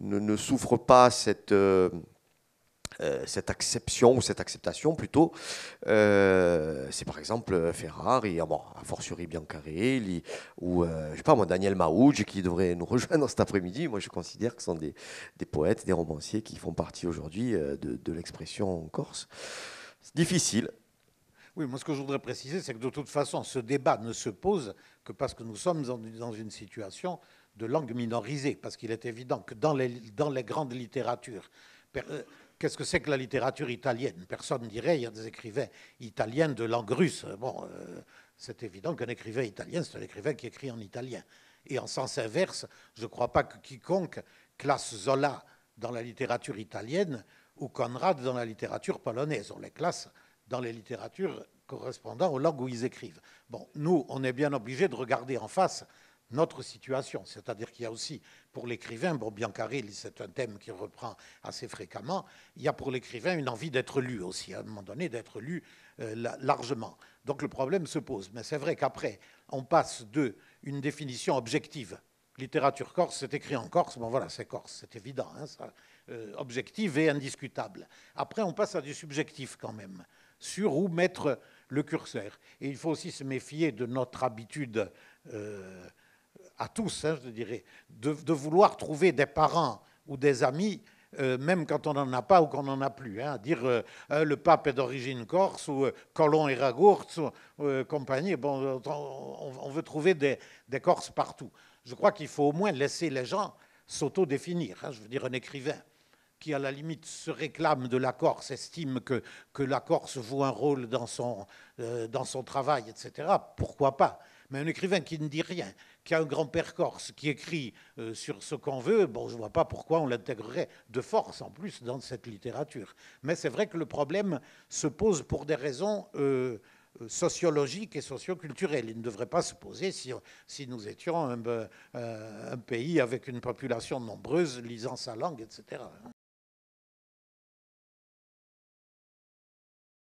ne, souffrent pas cette cette acception ou cette acceptation plutôt, c'est par exemple Ferrari, ah bon, a fortiori Biancarelli, ou je sais pas moi, Daniel Maouj qui devrait nous rejoindre cet après-midi. Moi, je considère que ce sont des, poètes, des romanciers qui font partie aujourd'hui de, de l'expression corse. C'est difficile. Oui, moi ce que je voudrais préciser, c'est que de toute façon, ce débat ne se pose que parce que nous sommes dans une situation de langue minorisée, parce qu'il est évident que dans les, grandes littératures, euh, qu'est-ce que c'est que la littérature italienne Personne ne dirait, il y a des écrivains italiens de langue russe. Bon, euh, c'est évident qu'un écrivain italien, c'est un écrivain qui écrit en italien. Et en sens inverse, je ne crois pas que quiconque classe Zola dans la littérature italienne ou Conrad dans la littérature polonaise. On les classe dans les littératures correspondant aux langues où ils écrivent. Bon, nous, on est bien obligé de regarder en face notre situation. C'est-à-dire qu'il y a aussi, pour l'écrivain, bon, Biancaril, c'est un thème qu'il reprend assez fréquemment, il y a pour l'écrivain une envie d'être lu aussi, à un moment donné, d'être lu euh, largement. Donc le problème se pose. Mais c'est vrai qu'après, on passe de une définition objective. Littérature corse, c'est écrit en corse, bon voilà, c'est corse, c'est évident, hein, ça, euh, objective et indiscutable. Après, on passe à du subjectif quand même, sur où mettre le curseur. Et il faut aussi se méfier de notre habitude, euh, à tous, hein, je dirais, de, vouloir trouver des parents ou des amis. Euh, même quand on n'en a pas ou qu'on n'en a plus, hein, dire le pape est d'origine corse ou Colomb et Ragurtz ou compagnie, bon, on, veut trouver des, des Corses partout. Je crois qu'il faut au moins laisser les gens s'auto-définir. Hein, je veux dire, un écrivain qui à la limite se réclame de la Corse, estime que, la Corse joue un rôle dans son, euh, dans son travail, etc., pourquoi pas Mais un écrivain qui ne dit rien, qui a un grand-père corse, qui écrit euh, sur ce qu'on veut, bon, je ne vois pas pourquoi on l'intégrerait de force en plus dans cette littérature. Mais c'est vrai que le problème se pose pour des raisons... Euh, sociologiques et socioculturelles. Il ne devrait pas se poser si, si nous étions un, un, pays avec une population nombreuse lisant sa langue, etc.